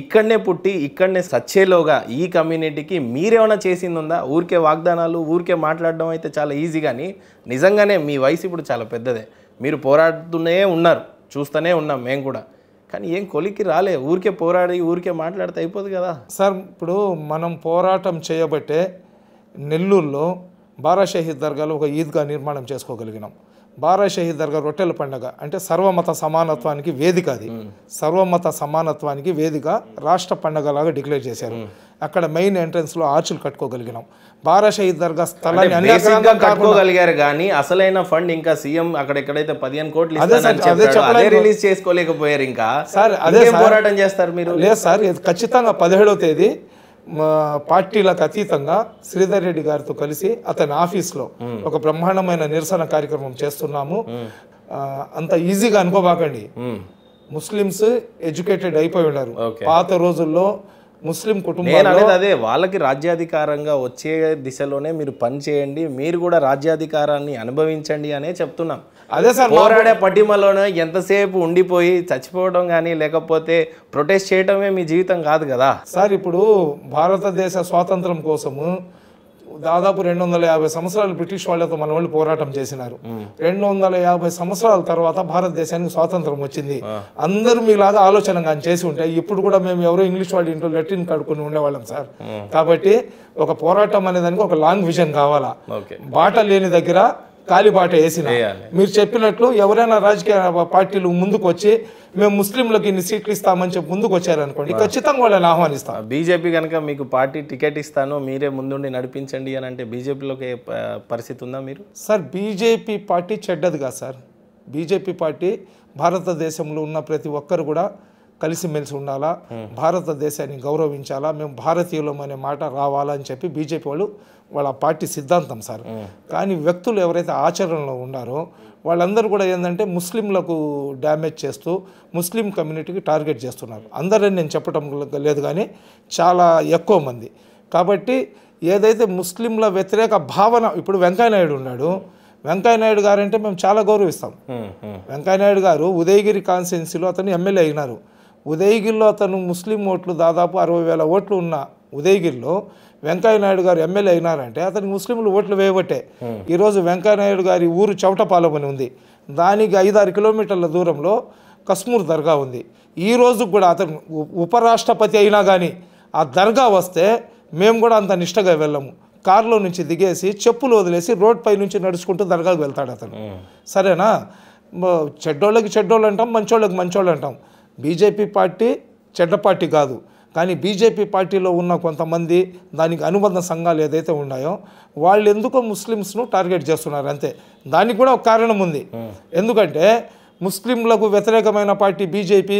Speaker 1: ఇక్కడనే పుట్టి ఇక్కడనే సచ్చేలోగా ఈ కమ్యూనిటీకి మీరేమైనా చేసింది ఉందా ఊరికే వాగ్దానాలు ఊరికే మాట్లాడడం అయితే చాలా ఈజీ కానీ నిజంగానే మీ వయసు ఇప్పుడు చాలా పెద్దదే మీరు పోరాడుతూనే ఉన్నారు చూస్తూనే ఉన్నాం మేము కూడా
Speaker 2: కానీ ఏం కొలికి రాలే ఊరికే పోరాడి ఊరికే మాట్లాడితే అయిపోదు కదా సార్ ఇప్పుడు మనం పోరాటం చేయబట్టే నెల్లూరులో బారా షహీద్ దర్గాలో ఒక ఈద్గా నిర్మాణం చేసుకోగలిగినాం బారా షహీద్ దర్గా రొట్టెల పండగ అంటే సర్వమత సమానత్వానికి వేదిక అది సర్వమత సమానత్వానికి వేదిక రాష్ట్ర పండగలాగా డిక్లేర్ చేశారు అక్కడ మెయిన్ ఎంట్రన్స్ లో ఆర్చులు కట్టుకోగలిగినాం బారా షహీద్ దర్గా స్థలాన్ని
Speaker 1: కానీ అసలైన ఫండ్ ఇంకా సీఎం అక్కడ ఎక్కడైతే పదిహేను కోట్లు అదే రిలీజ్ చేసుకోలేకపోయారు ఇంకా
Speaker 2: సార్ అదే పోరాటం చేస్తారు మీరు లేదు సార్ ఖచ్చితంగా పదిహేడో తేదీ పార్టీలకు అతీతంగా శ్రీధర్ రెడ్డి గారితో కలిసి అతని ఆఫీస్లో ఒక బ్రహ్మాండమైన నిరసన కార్యక్రమం చేస్తున్నాము అంత ఈజీగా అనుకోబాకండి ముస్లిమ్స్ ఎడ్యుకేటెడ్ అయిపోయి ఉన్నారు పాత రోజుల్లో ముస్లిం కుటుంబం అదే
Speaker 1: వాళ్ళకి రాజ్యాధికారంగా వచ్చే దిశలోనే మీరు పని చేయండి మీరు కూడా రాజ్యాధికారాన్ని అనుభవించండి అనే చెప్తున్నాం అదే సార్ పోరాడే పటిమలోనే ఎంతసేపు ఉండిపోయి చచ్చిపోవడం
Speaker 2: కానీ లేకపోతే ప్రొటెస్ట్ చేయడమే మీ జీవితం కాదు కదా సార్ ఇప్పుడు భారతదేశ స్వాతంత్రం కోసము దాదాపు రెండు వందల యాభై సంవత్సరాలు బ్రిటిష్ వాళ్ళతో మన వాళ్ళు పోరాటం చేసినారు రెండు వందల యాభై సంవత్సరాల తర్వాత భారతదేశానికి స్వాతంత్రం వచ్చింది అందరూ మీలాగా ఆలోచన కానీ చేసి ఉంటాయి ఇప్పుడు కూడా మేము ఎవరో ఇంగ్లీష్ వాళ్ళ ఇంట్లో లెటిన్ కడుకుని ఉండేవాళ్ళం సార్ కాబట్టి ఒక పోరాటం అనే దానికి ఒక లాంగ్ విజన్ కావాలా బాట లేని దగ్గర కాలిబాట వేసిన మీరు చెప్పినట్లు ఎవరైనా రాజకీయ పార్టీలు ముందుకు వచ్చి మేము ముస్లింలకు ఇన్ని సీట్లు ఇస్తామని చెప్పి ముందుకు వచ్చారనుకోండి ఖచ్చితంగా వాళ్ళని ఆహ్వానిస్తాం
Speaker 1: బీజేపీ కనుక మీకు పార్టీ టికెట్
Speaker 2: ఇస్తాను మీరే ముందుండి నడిపించండి అని అంటే బీజేపీలోకి పరిస్థితి ఉందా మీరు సార్ బీజేపీ పార్టీ చెడ్డది కాదు సార్ బీజేపీ పార్టీ భారతదేశంలో ఉన్న ప్రతి ఒక్కరు కూడా కలిసిమెలిసి ఉండాలా భారతదేశాన్ని గౌరవించాలా మేము భారతీయులం అనే మాట రావాలని చెప్పి బీజేపీ వాళ్ళు వాళ్ళ పార్టీ సిద్ధాంతం సార్ కానీ వ్యక్తులు ఎవరైతే ఆచరణలో ఉన్నారో వాళ్ళందరూ కూడా ఏంటంటే ముస్లింలకు డ్యామేజ్ చేస్తూ ముస్లిం కమ్యూనిటీకి టార్గెట్ చేస్తున్నారు అందరని నేను చెప్పడం లేదు కానీ చాలా ఎక్కువ మంది కాబట్టి ఏదైతే ముస్లింల వ్యతిరేక భావన ఇప్పుడు వెంకయ్యనాయుడు ఉన్నాడు వెంకయ్యనాయుడు గారు అంటే మేము చాలా గౌరవిస్తాం వెంకయ్యనాయుడు గారు ఉదయగిరి కాన్స్టిట్యున్సీలో అతను ఎమ్మెల్యే అయినారు ఉదయగిరిలో అతను ముస్లిం ఓట్లు దాదాపు అరవై వేల ఓట్లు ఉన్న ఉదయగిరిలో వెంకయ్యనాయుడు గారు ఎమ్మెల్యే అయినారంటే అతనికి ముస్లింలు ఓట్లు వేయబట్టే hmm. ఈరోజు వెంకయ్యనాయుడు గారి ఊరు చౌటపాలెం అని ఉంది దానికి ఐదారు కిలోమీటర్ల దూరంలో కశ్మూర్ దర్గా ఉంది ఈ రోజు కూడా అతను ఉపరాష్ట్రపతి అయినా కానీ ఆ దర్గా వస్తే మేము కూడా అంత నిష్టగా వెళ్ళము కారులో నుంచి దిగేసి చెప్పులు వదిలేసి రోడ్ పై నుంచి నడుచుకుంటూ దర్గాకు వెళ్తాడు అతను hmm. సరేనా చెడ్డోళ్ళకి చెడ్డోళ్ళు అంటాం మంచోళ్ళకి మంచోళ్ళు అంటాం బీజేపీ పార్టీ చెడ్డ పార్టీ కాదు కానీ బీజేపీ పార్టీలో ఉన్న కొంతమంది దానికి అనుబంధ సంఘాలు ఏదైతే ఉన్నాయో వాళ్ళు ఎందుకో ముస్లిమ్స్ను టార్గెట్ చేస్తున్నారు అంతే దానికి కూడా ఒక కారణం ఉంది ఎందుకంటే ముస్లింలకు వ్యతిరేకమైన పార్టీ బీజేపీ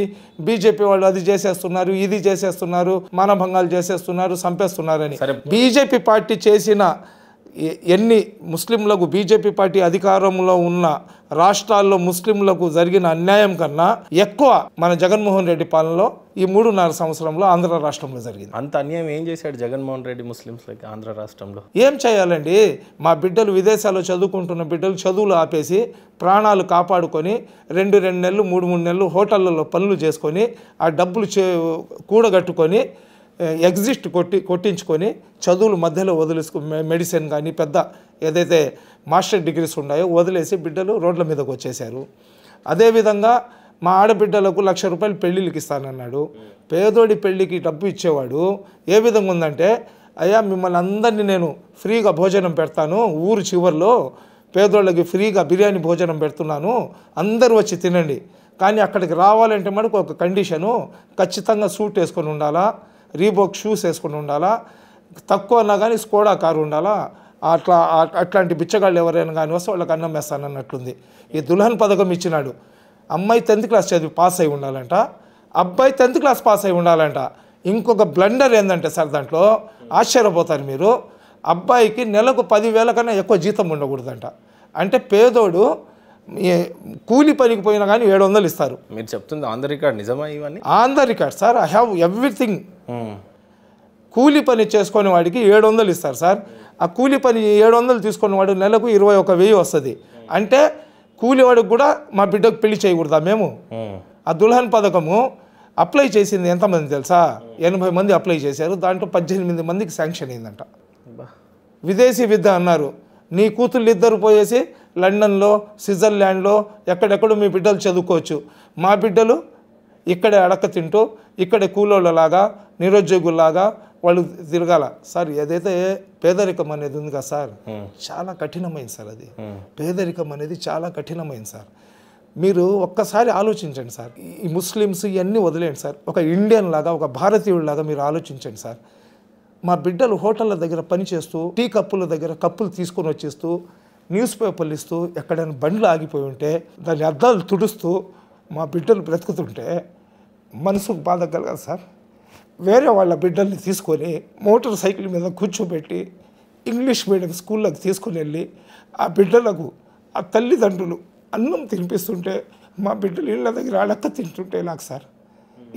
Speaker 2: బీజేపీ వాళ్ళు అది చేసేస్తున్నారు ఇది చేసేస్తున్నారు మానభంగాలు చేసేస్తున్నారు చంపేస్తున్నారని బీజేపీ పార్టీ చేసిన ఎన్ని ముస్లింలకు బీజేపీ పార్టీ అధికారంలో ఉన్న రాష్ట్రాల్లో ముస్లింలకు జరిగిన అన్యాయం కన్నా ఎక్కువ మన జగన్మోహన్ రెడ్డి పాలనలో ఈ మూడున్నర సంవత్సరంలో ఆంధ్ర రాష్ట్రంలో జరిగింది అంత అన్యాయం ఏం చేశాడు జగన్మోహన్ రెడ్డి ముస్లింస్లకి ఆంధ్ర రాష్ట్రంలో ఏం చేయాలండి మా బిడ్డలు విదేశాల్లో చదువుకుంటున్న బిడ్డలు చదువులు ఆపేసి ప్రాణాలు కాపాడుకొని రెండు రెండు నెలలు మూడు మూడు నెలలు హోటళ్ళలో పనులు చేసుకొని ఆ డబ్బులు చే కూడగట్టుకొని ఎగ్జిస్ట్ కొట్టి కొట్టించుకొని చదువులు మధ్యలో వదిలేసుకు మెడిసిన్ కానీ పెద్ద ఏదైతే మాస్టర్ డిగ్రీస్ ఉన్నాయో వదిలేసి బిడ్డలు రోడ్ల మీదకు వచ్చేసారు అదేవిధంగా మా ఆడబిడ్డలకు లక్ష రూపాయలు పెళ్ళిళ్ళకి ఇస్తానన్నాడు పేదోడి పెళ్ళికి డబ్బు ఇచ్చేవాడు ఏ విధంగా ఉందంటే అయ్యా మిమ్మల్ని అందరినీ నేను ఫ్రీగా భోజనం పెడతాను ఊరు చివరిలో పేదోళ్ళకి ఫ్రీగా బిర్యానీ భోజనం పెడుతున్నాను అందరూ వచ్చి తినండి కానీ అక్కడికి రావాలంటే మనకు ఒక కండిషను ఖచ్చితంగా సూట్ వేసుకొని ఉండాలా రీబోక్ షూస్ వేసుకుని ఉండాలా తక్కువ అన్నా కానీ స్కోడా కారు ఉండాలా అట్లా అట్లాంటి బిచ్చగాళ్ళు ఎవరైనా కానీ వస్తే వాళ్ళకి అన్నం వేస్తాను అన్నట్లుంది ఈ దుల్హన్ పథకం ఇచ్చినాడు అమ్మాయి టెన్త్ క్లాస్ చదివి పాస్ అయి ఉండాలంట అబ్బాయి టెన్త్ క్లాస్ పాస్ అయి ఉండాలంట ఇంకొక బ్లండర్ ఏంటంటే సార్ దాంట్లో ఆశ్చర్యపోతారు మీరు అబ్బాయికి నెలకు పదివేల కన్నా ఎక్కువ జీతం ఉండకూడదంట అంటే పేదోడు కూలి పనికి పోయినా కానీ ఏడు వందలు ఇస్తారు మీరు చెప్తుంది ఆన్ ద రికార్డ్ నిజమా ఇవన్నీ on the record sir I have everything కూలి పని చేసుకునే వాడికి ఏడు వందలు ఇస్తారు సార్ ఆ కూలి పని ఏడు వందలు తీసుకున్న వాడు నెలకు ఇరవై ఒక వెయ్యి వస్తుంది అంటే కూలివాడికి కూడా మా బిడ్డకు పెళ్లి చేయకూడదా మేము hmm. ఆ దుల్హన్ పథకము అప్లై చేసింది ఎంతమంది తెలుసా ఎనభై మంది అప్లై చేశారు దాంట్లో పద్దెనిమిది మందికి శాంక్షన్ అయిందంట విదేశీ విద్య అన్నారు నీ కూతుళ్ళు ఇద్దరు పోయేసి లండన్లో స్విట్జర్లాండ్లో ఎక్కడెక్కడో మీ బిడ్డలు చదువుకోవచ్చు మా బిడ్డలు ఇక్కడే అడక తింటూ ఇక్కడే కూలోళ్ళలాగా నిరుద్యోగుల్లాగా వాళ్ళు తిరగాల సార్ ఏదైతే పేదరికం అనేది ఉంది కదా సార్ చాలా కఠినమైంది సార్ అది పేదరికం అనేది చాలా కఠినమైంది సార్ మీరు ఒక్కసారి ఆలోచించండి సార్ ఈ ముస్లిమ్స్ ఇవన్నీ వదిలేయండి సార్ ఒక ఇండియన్ లాగా ఒక భారతీయుడిలాగా మీరు ఆలోచించండి సార్ మా బిడ్డలు హోటళ్ళ దగ్గర పనిచేస్తూ టీ కప్పుల దగ్గర కప్పులు తీసుకొని వచ్చేస్తూ న్యూస్ పేపర్లు ఇస్తూ ఎక్కడైనా బండ్లు ఆగిపోయి ఉంటే దాని అద్దాలు తుడుస్తూ మా బిడ్డలు బ్రతుకుతుంటే మనసుకు బాధ కలగదు సార్ వేరే వాళ్ళ బిడ్డల్ని తీసుకొని మోటార్ సైకిల్ మీద కూర్చోబెట్టి ఇంగ్లీష్ మీడియం స్కూళ్ళకి తీసుకుని వెళ్ళి ఆ బిడ్డలకు ఆ తల్లిదండ్రులు అన్నం తినిపిస్తుంటే మా బిడ్డలు ఇళ్ళ దగ్గర అడక్క తింటుంటే నాకు సార్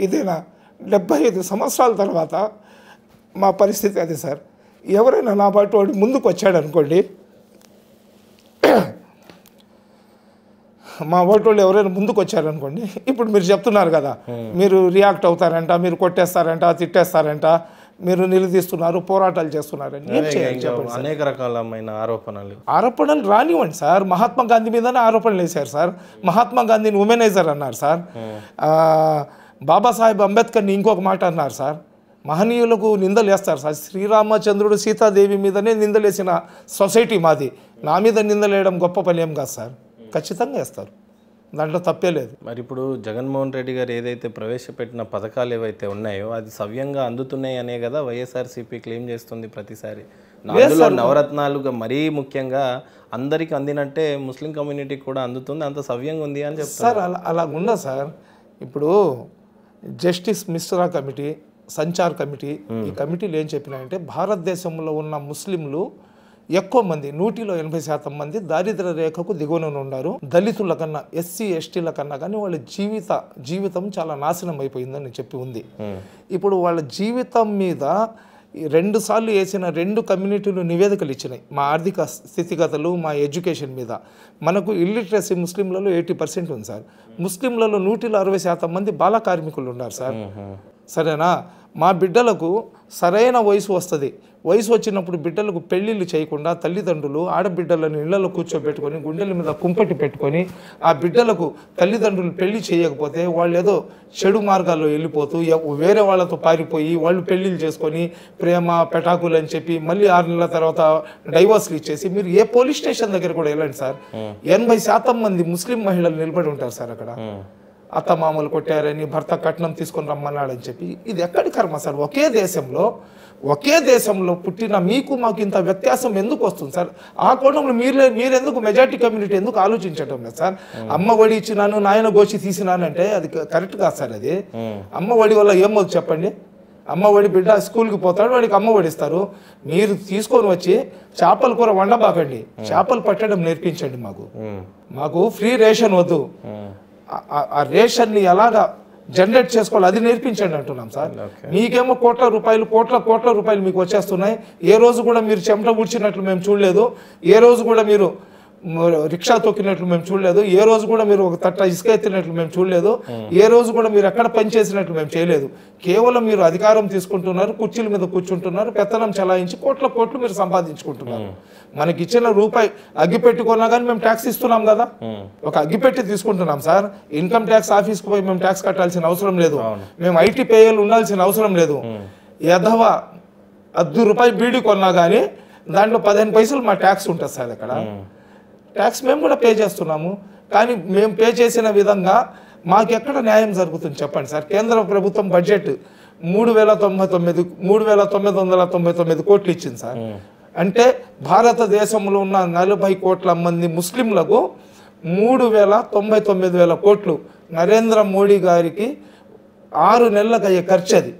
Speaker 2: ఇదేనా డెబ్బై ఐదు సంవత్సరాల తర్వాత మా పరిస్థితి అది సార్ ఎవరైనా నా పాటు వాడు ముందుకు వచ్చాడు అనుకోండి మా వాళ్ళు ఎవరైనా ముందుకు వచ్చారనుకోండి ఇప్పుడు మీరు చెప్తున్నారు కదా hmm. మీరు రియాక్ట్ అవుతారంట మీరు కొట్టేస్తారంట తిట్టేస్తారంట మీరు నిలదీస్తున్నారు పోరాటాలు చేస్తున్నారని అనేక
Speaker 1: రకాలమైన ఆరోపణలు
Speaker 2: ఆరోపణలు రానివ్వండి సార్ మహాత్మా గాంధీ మీదనే ఆరోపణలు వేశారు సార్ మహాత్మా గాంధీని ఉమెనైజర్ అన్నారు సార్ hmm. బాబాసాహెబ్ అంబేద్కర్ని ఇంకొక మాట అన్నారు సార్ మహనీయులకు నిందలు వేస్తారు శ్రీరామచంద్రుడు సీతాదేవి మీదనే నిందలేసిన సొసైటీ మాది నా మీద నిందలేయడం గొప్ప పని ఏం కాదు సార్ ఖచ్చితంగా వేస్తారు దాంట్లో తప్పే లేదు
Speaker 1: మరి ఇప్పుడు జగన్మోహన్ రెడ్డి గారు ఏదైతే ప్రవేశపెట్టిన పథకాలు ఏవైతే ఉన్నాయో అది సవ్యంగా అందుతున్నాయి అనే కదా వైఎస్ఆర్సీపీ క్లెయిమ్ చేస్తుంది ప్రతిసారి అందులో నవరత్నాలుగా మరీ ముఖ్యంగా అందరికి అందినట్టే ముస్లిం కమ్యూనిటీకి కూడా అందుతుంది అంత సవ్యంగా ఉంది అని చెప్తారు సార్
Speaker 2: అలా అలాగుందా సార్ ఇప్పుడు justice Mishra committee Sachar hmm. Committee ఈ hmm. కమిటీలు ఏం చెప్పినాయంటే భారతదేశంలో ఉన్న ముస్లింలు ఎక్కువ మంది నూటిలో ఎనభై శాతం మంది దారిద్ర రేఖకు దిగువన ఉన్నారు దళితుల కన్నా ఎస్సీ ఎస్టీల కన్నా కానీ వాళ్ళ జీవిత జీవితం చాలా నాశనం అయిపోయిందని చెప్పి ఉంది hmm. ఇప్పుడు వాళ్ళ జీవితం మీద రెండు సార్లు వేసిన రెండు కమ్యూనిటీలు నివేదికలు ఇచ్చినాయి మా ఆర్థిక స్థితిగతులు మా ఎడ్యుకేషన్ మీద మనకు ఇల్లిటరసీ ముస్లింలలో ఎయిటీ పర్సెంట్ ఉంది సార్ ముస్లింలలో నూటిలో అరవై శాతం మంది బాల కార్మికులు ఉన్నారు సార్ సరేనా మా బిడ్డలకు సరైన వయసు వస్తుంది వయసు వచ్చినప్పుడు బిడ్డలకు పెళ్ళిళ్ళు చేయకుండా తల్లిదండ్రులు ఆడబిడ్డలను ఇళ్లలో కూర్చోబెట్టుకొని గుండెల మీద కుంపటి పెట్టుకొని ఆ బిడ్డలకు తల్లిదండ్రులు పెళ్లి చేయకపోతే వాళ్ళు ఏదో చెడు మార్గాల్లో వెళ్ళిపోతూ వేరే వాళ్ళతో పారిపోయి వాళ్ళు పెళ్ళిళ్ళు చేసుకొని ప్రేమ పెటాకులు అని చెప్పి మళ్ళీ ఆరు నెలల తర్వాత డైవర్స్లు ఇచ్చేసి మీరు ఏ పోలీస్ స్టేషన్ దగ్గర కూడా వెళ్ళండి సార్ ఎనభై శాతం మంది ముస్లిం మహిళలు నిలబడి ఉంటారు సార్ అక్కడ అత్త మామూలు కొట్టారని భర్త కట్నం తీసుకొని రమ్మన్నాడని చెప్పి ఇది ఎక్కడి కర్మ సార్ ఒకే దేశంలో ఒకే దేశంలో పుట్టిన మీకు మాకు ఇంత వ్యత్యాసం ఎందుకు వస్తుంది సార్ ఆ కోణంలో మీరు మీరెందుకు మెజార్టీ కమ్యూనిటీ ఎందుకు ఆలోచించటం లేదు సార్ అమ్మ ఒడి ఇచ్చినాను నాయన గోషి తీసినానంటే అది కరెక్ట్ కాదు సార్ అది అమ్మ ఒడి వల్ల ఏమవుతుంది చెప్పండి అమ్మ ఒడి బిడ్డ స్కూల్కి పోతాడు వాడికి అమ్మ ఒడిస్తారు మీరు తీసుకొని వచ్చి చేపల కూర వండబాకండి చేపలు పట్టడం నేర్పించండి మాకు మాకు ఫ్రీ రేషన్ వద్దు ఆ రేషన్ని ఎలాగా జనరేట్ చేసుకోవాలి అది నేర్పించండి అంటున్నాం సార్ మీకేమో కోట్ల రూపాయలు కోట్ల కోట్ల రూపాయలు మీకు వచ్చేస్తున్నాయి ఏ రోజు కూడా మీరు చెమట ఊడ్చినట్లు మేము చూడలేదు ఏ రోజు కూడా మీరు రిక్షా తొక్కినట్లు మేము చూడలేదు ఏ రోజు కూడా మీరు ఒక తట్ట ఇసుక ఎత్తినట్లు మేము చూడలేదు ఏ రోజు కూడా మీరు ఎక్కడ పనిచేసినట్లు మేము చేయలేదు కేవలం మీరు అధికారం తీసుకుంటున్నారు కుర్చీల మీద కూర్చుంటున్నారు పెత్తనం చలాయించి కోట్ల కోట్లు మీరు సంపాదించుకుంటున్నారు మనకి ఇచ్చిన రూపాయి అగ్గి పెట్టుకున్నా కానీ మేము ట్యాక్స్ ఇస్తున్నాం కదా ఒక అగ్గి పెట్టి తీసుకుంటున్నాం సార్ ఇన్కమ్ ట్యాక్స్ ఆఫీస్కి పోయి మేము ట్యాక్స్ కట్టాల్సిన అవసరం లేదు మేము ఐటీ పేయలు ఉండాల్సిన అవసరం లేదు యథవ అద్దు రూపాయి బీడీ కొన్నా కానీ దాంట్లో పదిహేను పైసలు మా ట్యాక్స్ ఉంటుంది సార్ ఇక్కడ ట్యాక్స్ మేము కూడా పే చేస్తున్నాము కానీ మేము పే చేసిన విధంగా మాకెక్కడ న్యాయం జరుగుతుంది చెప్పండి సార్ కేంద్ర ప్రభుత్వం బడ్జెట్ మూడు వేల తొంభై తొమ్మిది మూడు వేల తొమ్మిది వందల తొంభై తొమ్మిది కోట్లు ఇచ్చింది సార్ అంటే భారతదేశంలో ఉన్న నలభై కోట్ల మంది ముస్లింలకు మూడు వేల తొంభై తొమ్మిది వేల కోట్లు నరేంద్ర మోడీ గారికి ఆరు నెలలకు అయ్యే ఖర్చు అది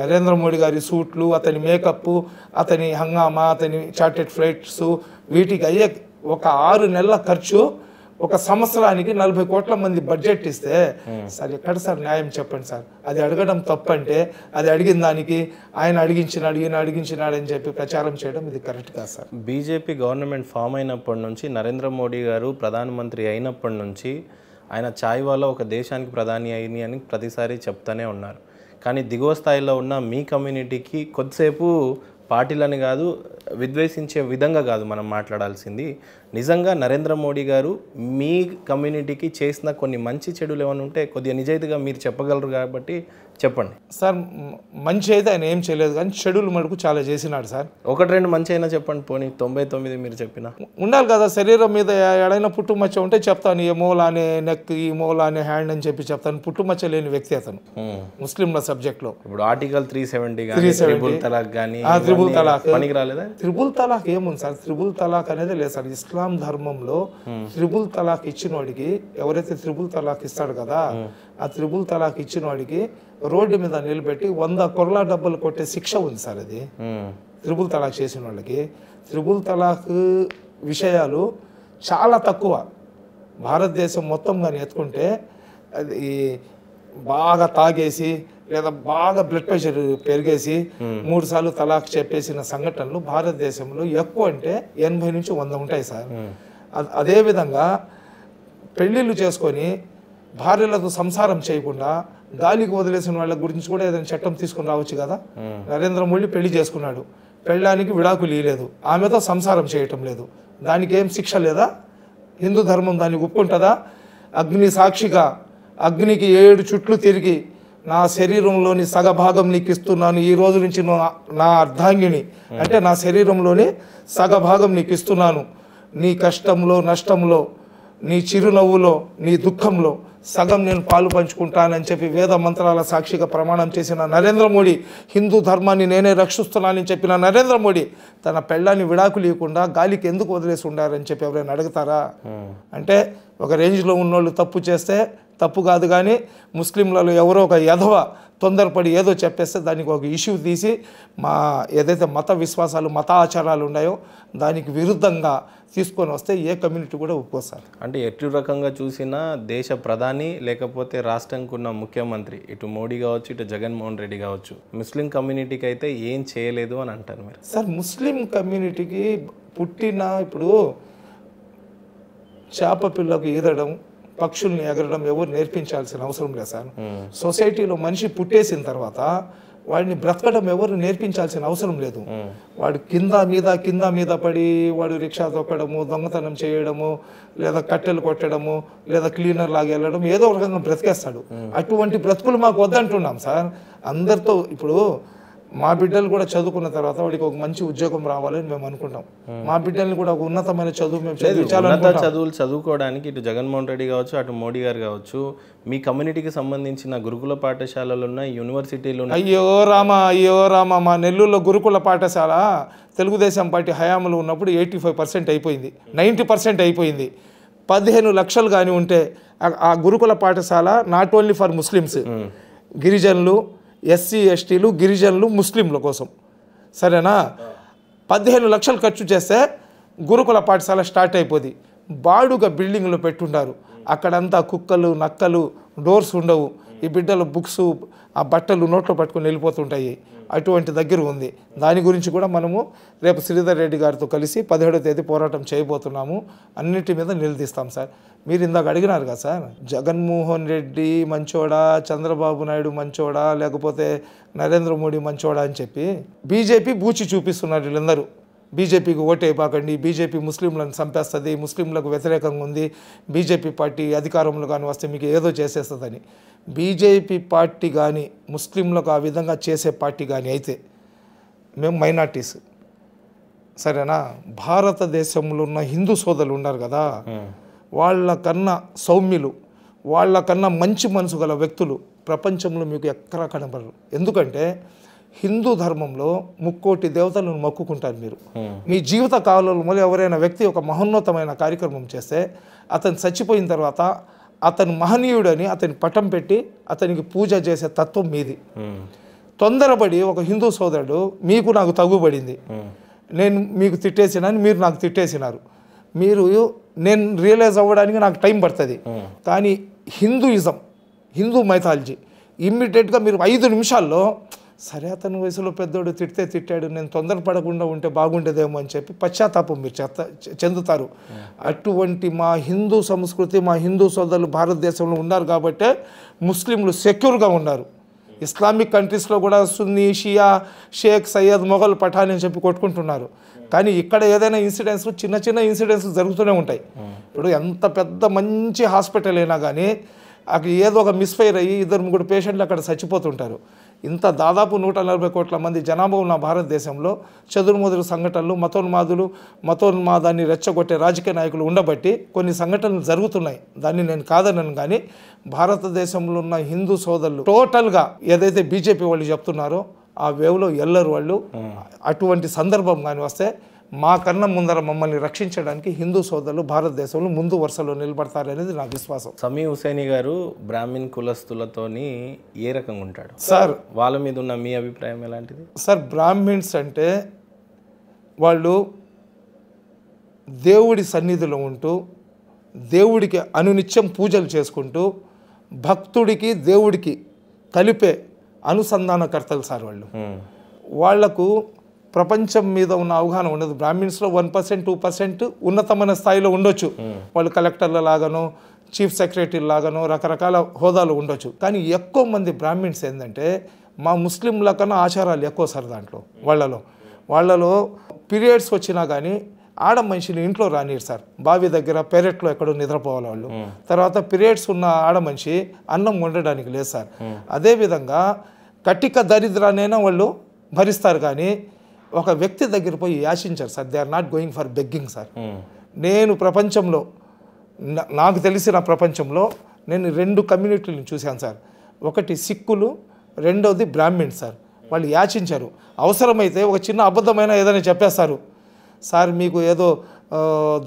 Speaker 2: నరేంద్ర మోడీ గారి సూట్లు అతని మేకప్ అతని హంగామా అతని చార్టెడ్ ఫ్లైట్స్ వీటికి అయ్యే ఒక ఆరు నెలల ఖర్చు ఒక సంవత్సరానికి నలభై కోట్ల మంది బడ్జెట్ ఇస్తే hmm. సార్ ఎక్కడ సార్ న్యాయం చెప్పండి సార్ అది అడగడం తప్పంటే అది అడిగిన దానికి ఆయన అడిగించిన అడిగిన అడిగించినాడు అని చెప్పి ప్రచారం చేయడం ఇది కరెక్ట్ కాదు సార్
Speaker 1: బీజేపీ గవర్నమెంట్ ఫామ్ అయినప్పటి నుంచి నరేంద్ర మోడీ గారు ప్రధానమంత్రి అయినప్పటి నుంచి ఆయన ఛాయ్ వల్ల ఒక దేశానికి ప్రధాని అయింది అని ప్రతిసారి చెప్తూనే ఉన్నారు కానీ దిగువ స్థాయిలో ఉన్న మీ కమ్యూనిటీకి కొద్దిసేపు పార్టీలని కాదు విద్వేషించే విధంగా కాదు మనం మాట్లాడాల్సింది నిజంగా నరేంద్ర మోడీ గారు మీ కమ్యూనిటీకి చేసిన కొన్ని మంచి చెడులు ఏమైనా ఉంటే కొద్దిగా నిజాయితీగా మీరు
Speaker 2: చెప్పగలరు కాబట్టి చెప్పండి సార్ మంచి అయితే ఆయన ఏం చేయలేదు కానీ షెడ్యూల్ మటుకు చాలా చేసినాడు సార్ ఒకటి రెండు మంచి అయినా చెప్పండి పోనీ తొంభై తొమ్మిది మీరు చెప్పిన ఉండాలి కదా శరీరం మీద ఎడైనా పుట్టుమచ్చ ఉంటే చెప్తాను ఈ మూల అనే నెక్ ఈ మూల అనే హ్యాండ్ అని చెప్పి చెప్తాను పుట్టుమచ్చ లేని వ్యక్తి అతను ముస్లింల సబ్జెక్ట్ లో
Speaker 1: ఇప్పుడు article three seventy triple talaq కానీ త్రిబుల్ తలాక్ పనికి రాలేదా
Speaker 2: త్రిబుల్ తలాక్ ఏముంది సార్ త్రిబుల్ తలాక్ అనేది లేదు సార్ ఇస్లాం ధర్మంలో త్రిబుల్ తలాక్ ఇచ్చిన వాడికి ఎవరైతే త్రిబుల్ తలాక్ ఇస్తాడు కదా ఆ త్రిబుల్ తలాక్ ఇచ్చిన వాడికి రోడ్డు మీద నిలబెట్టి వంద కొరలా డబ్బులు కొట్టే శిక్ష ఉంది సార్ అది త్రిబుల్ తలాక్ చేసిన వాళ్ళకి త్రిబుల్ తలాక్ విషయాలు చాలా తక్కువ భారతదేశం మొత్తం కానీ ఎత్తుకుంటే అది బాగా తాగేసి లేదా బాగా బ్లడ్ ప్రెషర్ పెరిగేసి మూడు సార్లు తలాక్ చెప్పేసిన సంఘటనలు భారతదేశంలో ఎక్కువ అంటే ఎనభై నుంచి వంద ఉంటాయి సార్ అదేవిధంగా పెళ్ళిళ్ళు చేసుకొని భార్యలతో సంసారం చేయకుండా గాలికి వదిలేసిన వాళ్ళ గురించి కూడా ఏదైనా చట్టం తీసుకుని రావచ్చు కదా నరేంద్ర మోడీ పెళ్లి చేసుకున్నాడు పెళ్ళడానికి విడాకులు ఇయలేదు ఆమెతో సంసారం చేయటం లేదు దానికి ఏం శిక్ష లేదా హిందూ ధర్మం దాన్ని ఒప్పుకుంటుందా అగ్ని సాక్షిగా అగ్నికి ఏడు చుట్లు తిరిగి నా శరీరంలోని సగభాగం నీకు ఇస్తున్నాను ఈ రోజు నుంచి నా అర్ధాంగిని అంటే నా శరీరంలోని సగభాగం నీకు ఇస్తున్నాను నీ కష్టంలో నష్టంలో నీ చిరునవ్వులో నీ దుఃఖంలో సగం నేను పాలు పంచుకుంటానని చెప్పి వేద మంత్రాల సాక్షిగా ప్రమాణం చేసిన నరేంద్ర మోడీ హిందూ ధర్మాన్ని నేనే రక్షిస్తున్నానని చెప్పిన నరేంద్ర మోడీ తన పెళ్ళాన్ని విడాకులు ఇవ్వకుండా గాలికి ఎందుకు వదిలేసి ఉండారని చెప్పి ఎవరైనా అడుగుతారా అంటే ఒక రేంజ్లో ఉన్నోళ్ళు తప్పు చేస్తే తప్పు కాదు కానీ ముస్లింలలో ఎవరో ఒక యధవ తొందరపడి ఏదో చెప్పేస్తే దానికి ఒక ఇష్యూ తీసి మా ఏదైతే మత విశ్వాసాలు మత ఆచారాలు ఉన్నాయో దానికి విరుద్ధంగా తీసుకొని వస్తే ఏ కమ్యూనిటీ కూడా ఒప్పుకోసారు
Speaker 1: అంటే ఎటు రకంగా చూసినా దేశ ప్రధాని లేకపోతే రాష్ట్రానికి ఉన్న ముఖ్యమంత్రి ఇటు మోడీ కావచ్చు ఇటు జగన్మోహన్ రెడ్డి కావచ్చు ముస్లిం కమ్యూనిటీకి అయితే ఏం చేయలేదు అని అంటారు
Speaker 2: మీరు సార్ ముస్లిం కమ్యూనిటీకి పుట్టిన ఇప్పుడు చేప పిల్లకు ఈదడం పక్షుల్ని ఎగరడం ఎవరు నేర్పించాల్సిన అవసరం లేదు సార్ సొసైటీలో మనిషి పుట్టేసిన తర్వాత వాడిని బ్రతకడం ఎవరు నేర్పించాల్సిన అవసరం లేదు వాడు కింద మీద కింద మీద పడి వాడు రిక్షా తొక్కడము దొంగతనం చేయడము లేదా కట్టెలు కొట్టడము లేదా క్లీనర్ లాగా వెళ్ళడం ఏదో ఒక రకంగా బ్రతికేస్తాడు అటువంటి బ్రతుకులు మాకు వద్దంటున్నాం సార్ అందరితో ఇప్పుడు మా బిడ్డలు కూడా చదువుకున్న తర్వాత వాడికి ఒక మంచి ఉద్యోగం రావాలని మేము అనుకుంటాం మా బిడ్డల్ని కూడా ఒక ఉన్నతమైన చదువు మేము చాలా చదువులు
Speaker 1: చదువుకోవడానికి ఇటు జగన్మోహన్ రెడ్డి కావచ్చు అటు మోడీ గారు కావచ్చు మీ కమ్యూనిటీకి సంబంధించిన గురుకుల పాఠశాలలు ఉన్నాయి యూనివర్సిటీలు అయ్యో
Speaker 2: రామ అయ్యో రామ మా నెల్లూరులో గురుకుల పాఠశాల తెలుగుదేశం పార్టీ హయాంలో ఉన్నప్పుడు ఎయిటీ ఫైవ్ పర్సెంట్ అయిపోయింది నైంటీ పర్సెంట్ అయిపోయింది పదిహేను లక్షలు కానీ ఉంటే ఆ గురుకుల పాఠశాల నాట్ ఓన్లీ ఫర్ ముస్లిమ్స్ గిరిజనులు ఎస్సీ ఎస్టీలు గిరిజనులు ముస్లింల కోసం సరేనా పదిహేను లక్షలు ఖర్చు చేస్తే గురుకుల పాఠశాల స్టార్ట్ అయిపోద్ది బాడుగ బిల్డింగ్లు పెట్టుండారు అక్కడంతా కుక్కలు నక్కలు డోర్స్ ఉండవు ఈ బిడ్డలు బుక్స్ ఆ బట్టలు నోట్లో పట్టుకుని వెళ్ళిపోతుంటాయి అటువంటి దగ్గర ఉంది దాని గురించి కూడా మనము రేపు శ్రీధర్ రెడ్డి గారితో కలిసి పదిహేడో తేదీ పోరాటం చేయబోతున్నాము అన్నిటి మీద నిలదీస్తాం సార్ మీరు ఇందాక అడిగినారు కదా సార్ జగన్మోహన్ రెడ్డి మంచోడా చంద్రబాబు నాయుడు మంచోడా లేకపోతే నరేంద్ర మోడీ మంచోడా అని చెప్పి బీజేపీ బూచి చూపిస్తున్నారు వీళ్ళందరూ బీజేపీకి ఓటైపోకండి బీజేపీ ముస్లింలను చంపేస్తుంది ముస్లింలకు వ్యతిరేకంగా ఉంది బీజేపీ పార్టీ అధికారంలో కానీ వస్తే మీకు ఏదో చేసేస్తుందని బీజేపీ పార్టీ కానీ ముస్లింలకు ఆ విధంగా చేసే పార్టీ కానీ అయితే మేము మైనార్టీస్ సరేనా భారతదేశంలో ఉన్న హిందూ సోదరులు ఉన్నారు కదా వాళ్ళకన్నా సౌమ్యులు వాళ్ళకన్నా మంచి మనసు గల వ్యక్తులు ప్రపంచంలో మీకు ఎక్కడా కనబడరు ఎందుకంటే హిందూ ధర్మంలో ముక్కోటి దేవతలను మొక్కుకుంటారు మీరు మీ జీవిత కాలంలో ఎవరైనా వ్యక్తి ఒక మహోన్నతమైన కార్యక్రమం చేస్తే అతను చచ్చిపోయిన తర్వాత అతను మహనీయుడని అతని పటం పెట్టి అతనికి పూజ చేసే తత్వం మీది తొందరపడి ఒక హిందూ సోదరుడు మీకు నాకు తగుబడింది నేను మీకు తిట్టేసినాను మీరు నాకు తిట్టేసినారు మీరు నేను రియలైజ్ అవ్వడానికి నాకు టైం పడుతుంది కానీ హిందూయిజం హిందూ మైథాలజీ ఇమ్మీడియట్గా మీరు ఐదు నిమిషాల్లో సరే అతని వయసులో పెద్దోడు తిట్టే తిట్టాడు నేను తొందర పడకుండా ఉంటే బాగుండేదేమో అని చెప్పి పశ్చాత్తాపం మీరు చెత్త చెందుతారు అటువంటి మా హిందూ సంస్కృతి మా హిందూ సోదరులు భారతదేశంలో ఉన్నారు కాబట్టే ముస్లింలు సెక్యూర్గా ఉన్నారు ఇస్లామిక్ కంట్రీస్లో కూడా సున్నీ షియా షేక్ సయ్యద్ మొఘల్ పఠాన్ అని చెప్పి కొట్టుకుంటున్నారు కానీ ఇక్కడ ఏదైనా ఇన్సిడెంట్స్ చిన్న చిన్న ఇన్సిడెంట్స్ జరుగుతూనే ఉంటాయి hmm. ఇప్పుడు ఎంత పెద్ద మంచి హాస్పిటల్ అయినా కానీ అక్కడ ఏదో ఒక మిస్ఫైర్ అయ్యి ఇద్దరు ముగ్గురు పేషెంట్లు అక్కడ చచ్చిపోతుంటారు ఇంత దాదాపు నూట నలభై కోట్ల మంది జనాభా ఉన్న భారతదేశంలో చదురుమదురు సంఘటనలు మతోన్మాదులు మతోన్మాదాన్ని రెచ్చగొట్టే రాజకీయ నాయకులు ఉండబట్టి కొన్ని సంఘటనలు జరుగుతున్నాయి దాన్ని నేను కాదనను కానీ భారతదేశంలో ఉన్న హిందూ సోదరులు టోటల్గా ఏదైతే బీజేపీ వాళ్ళు చెప్తున్నారో ఆ వేవ్లో ఎల్లరు వాళ్ళు అటువంటి సందర్భం కానీ వస్తే మా కన్న ముందర మమ్మల్ని రక్షించడానికి హిందూ సోదరులు భారతదేశంలో ముందు వరుసలో నిలబడతారనేది నా విశ్వాసం
Speaker 1: సమీ హుసేని గారు బ్రాహ్మిన్ కులస్తులతోని ఏ రకంగా ఉంటాడు సార్
Speaker 2: వాళ్ళ మీద ఉన్న మీ అభిప్రాయం ఎలాంటిది సార్ బ్రాహ్మిన్స్ అంటే వాళ్ళు దేవుడి సన్నిధిలో ఉంటూ దేవుడికి అనునిత్యం పూజలు చేసుకుంటూ భక్తుడికి దేవుడికి కలిపే అనుసంధానకర్తలు సార్ వాళ్ళు వాళ్లకు ప్రపంచం మీద ఉన్న అవగాహన ఉండదు బ్రాహ్మిన్స్లో వన్ పర్సెంట్ టూ పర్సెంట్ ఉన్నతమైన స్థాయిలో ఉండొచ్చు వాళ్ళు కలెక్టర్ల లాగానో చీఫ్ సెక్రటరీ లాగానో రకరకాల హోదాలు ఉండొచ్చు కానీ ఎక్కువ మంది బ్రాహ్మిన్స్ ఏంటంటే మా ముస్లింల కన్నా ఆచారాలు ఎక్కువ సార్ దాంట్లో వాళ్ళలో వాళ్ళలో పీరియడ్స్ వచ్చినా కానీ ఆడ మనిషిని ఇంట్లో రానీరు సార్ బావి దగ్గర పెరట్లో ఎక్కడో నిద్రపోవాలి వాళ్ళు తర్వాత పీరియడ్స్ ఉన్న ఆడ మనిషి అన్నం వండడానికి లేదు సార్ అదేవిధంగా కటిక దరిద్రానైనా వాళ్ళు భరిస్తారు కానీ ఒక వ్యక్తి దగ్గర పోయి యాచించారు sir they are not going for begging sir నేను ప్రపంచంలో నాకు తెలిసిన ప్రపంచంలో నేను రెండు కమ్యూనిటీలను చూశాను సార్ ఒకటి సిక్కులు రెండవది బ్రాహ్మిణ్ సార్ వాళ్ళు యాచించారు అవసరమైతే ఒక చిన్న అబద్ధమైన ఏదైనా చెప్పేస్తారు సార్ మీకు ఏదో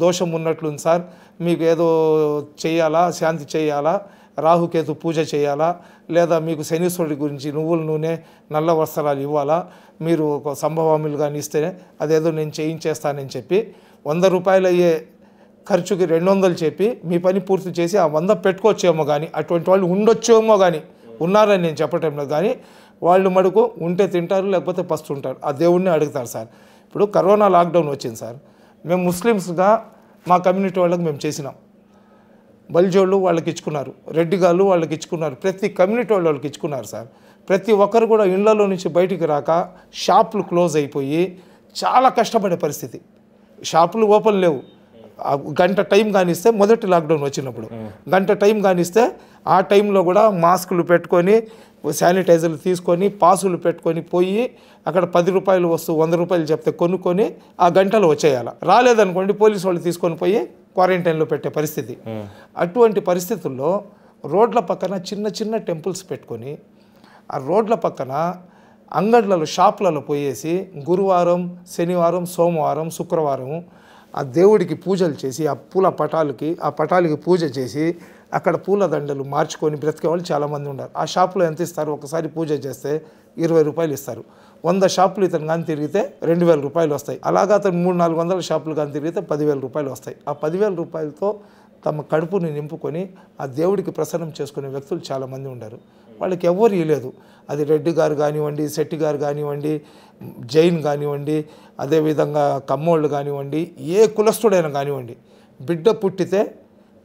Speaker 2: దోషం ఉన్నట్లుంది సార్ మీకు ఏదో చేయాలా శాంతి చేయాలా రాహుకేతు పూజ చేయాలా లేదా మీకు శనీశ్వరుడి గురించి నువ్వుల నూనె నల్ల వస్త్రాలు ఇవ్వాలా మీరు ఒక సంభవాములు కానీ ఇస్తేనే అదేదో నేను చేయించేస్తానని చెప్పి వంద రూపాయలు అయ్యే ఖర్చుకి రెండు వందలు చెప్పి మీ పని పూర్తి చేసి ఆ వంద పెట్టుకోవచ్చేమో కానీ అటువంటి వాళ్ళు ఉండొచ్చేమో కానీ ఉన్నారని నేను చెప్పటంలో కానీ వాళ్ళు మడుకు ఉంటే తింటారు లేకపోతే పస్తుంటారు ఆ దేవుణ్ణి అడుగుతారు సార్ ఇప్పుడు కరోనా లాక్డౌన్ వచ్చింది సార్ మేము ముస్లిమ్స్గా మా కమ్యూనిటీ వాళ్ళకి మేము చేసినాం బల్జోళ్ళు వాళ్ళకి ఇచ్చుకున్నారు రెడ్డిగాళ్ళు వాళ్ళకి ఇచ్చుకున్నారు ప్రతి కమ్యూనిటీ వాళ్ళు వాళ్ళకి ఇచ్చుకున్నారు సార్ ప్రతి ఒక్కరు కూడా ఇళ్లలో నుంచి బయటికి రాక షాపులు క్లోజ్ అయిపోయి చాలా కష్టపడే పరిస్థితి షాపులు ఓపెన్ లేవు గంట టైం కానిస్తే మొదటి లాక్డౌన్ వచ్చినప్పుడు గంట టైం కానిస్తే ఆ టైంలో కూడా మాస్కులు పెట్టుకొని శానిటైజర్లు తీసుకొని పాసులు పెట్టుకొని పోయి అక్కడ పది రూపాయలు వస్తువు వంద రూపాయలు చెప్తే కొనుక్కొని ఆ గంటలు వచ్చేయాలి రాలేదనుకోండి పోలీసు వాళ్ళు తీసుకొని పోయి క్వారంటైన్లో పెట్టే పరిస్థితి అటువంటి పరిస్థితుల్లో రోడ్ల పక్కన చిన్న చిన్న టెంపుల్స్ పెట్టుకొని ఆ రోడ్ల పక్కన అంగడ్లలో షాపులలో పోయేసి గురువారం శనివారం సోమవారం శుక్రవారం ఆ దేవుడికి పూజలు చేసి ఆ పూల పటాలకి ఆ పటాలకి పూజ చేసి అక్కడ పూలదండలు మార్చుకొని బ్రతికే వాళ్ళు చాలామంది ఉన్నారు ఆ షాపులో ఎంత ఇస్తారు ఒకసారి పూజ చేస్తే ఇరవై రూపాయలు ఇస్తారు వంద షాపులు ఇతను కానీ తిరిగితే రెండు వేల రూపాయలు వస్తాయి అలాగా అతను మూడు నాలుగు వందల షాపులు కానీ తిరిగితే పదివేల రూపాయలు వస్తాయి ఆ పదివేల రూపాయలతో తమ కడుపుని నింపుకొని ఆ దేవుడికి ప్రసన్నం చేసుకునే వ్యక్తులు చాలామంది ఉన్నారు వాళ్ళకి ఎవ్వరు ఇవ్వలేదు అది రెడ్డి గారు కానివ్వండి శెట్టి గారు కానివ్వండి జైన్ కానివ్వండి అదేవిధంగా కమ్మోళ్ళు కానివ్వండి ఏ కులస్థుడైనా కానివ్వండి బిడ్డ పుట్టితే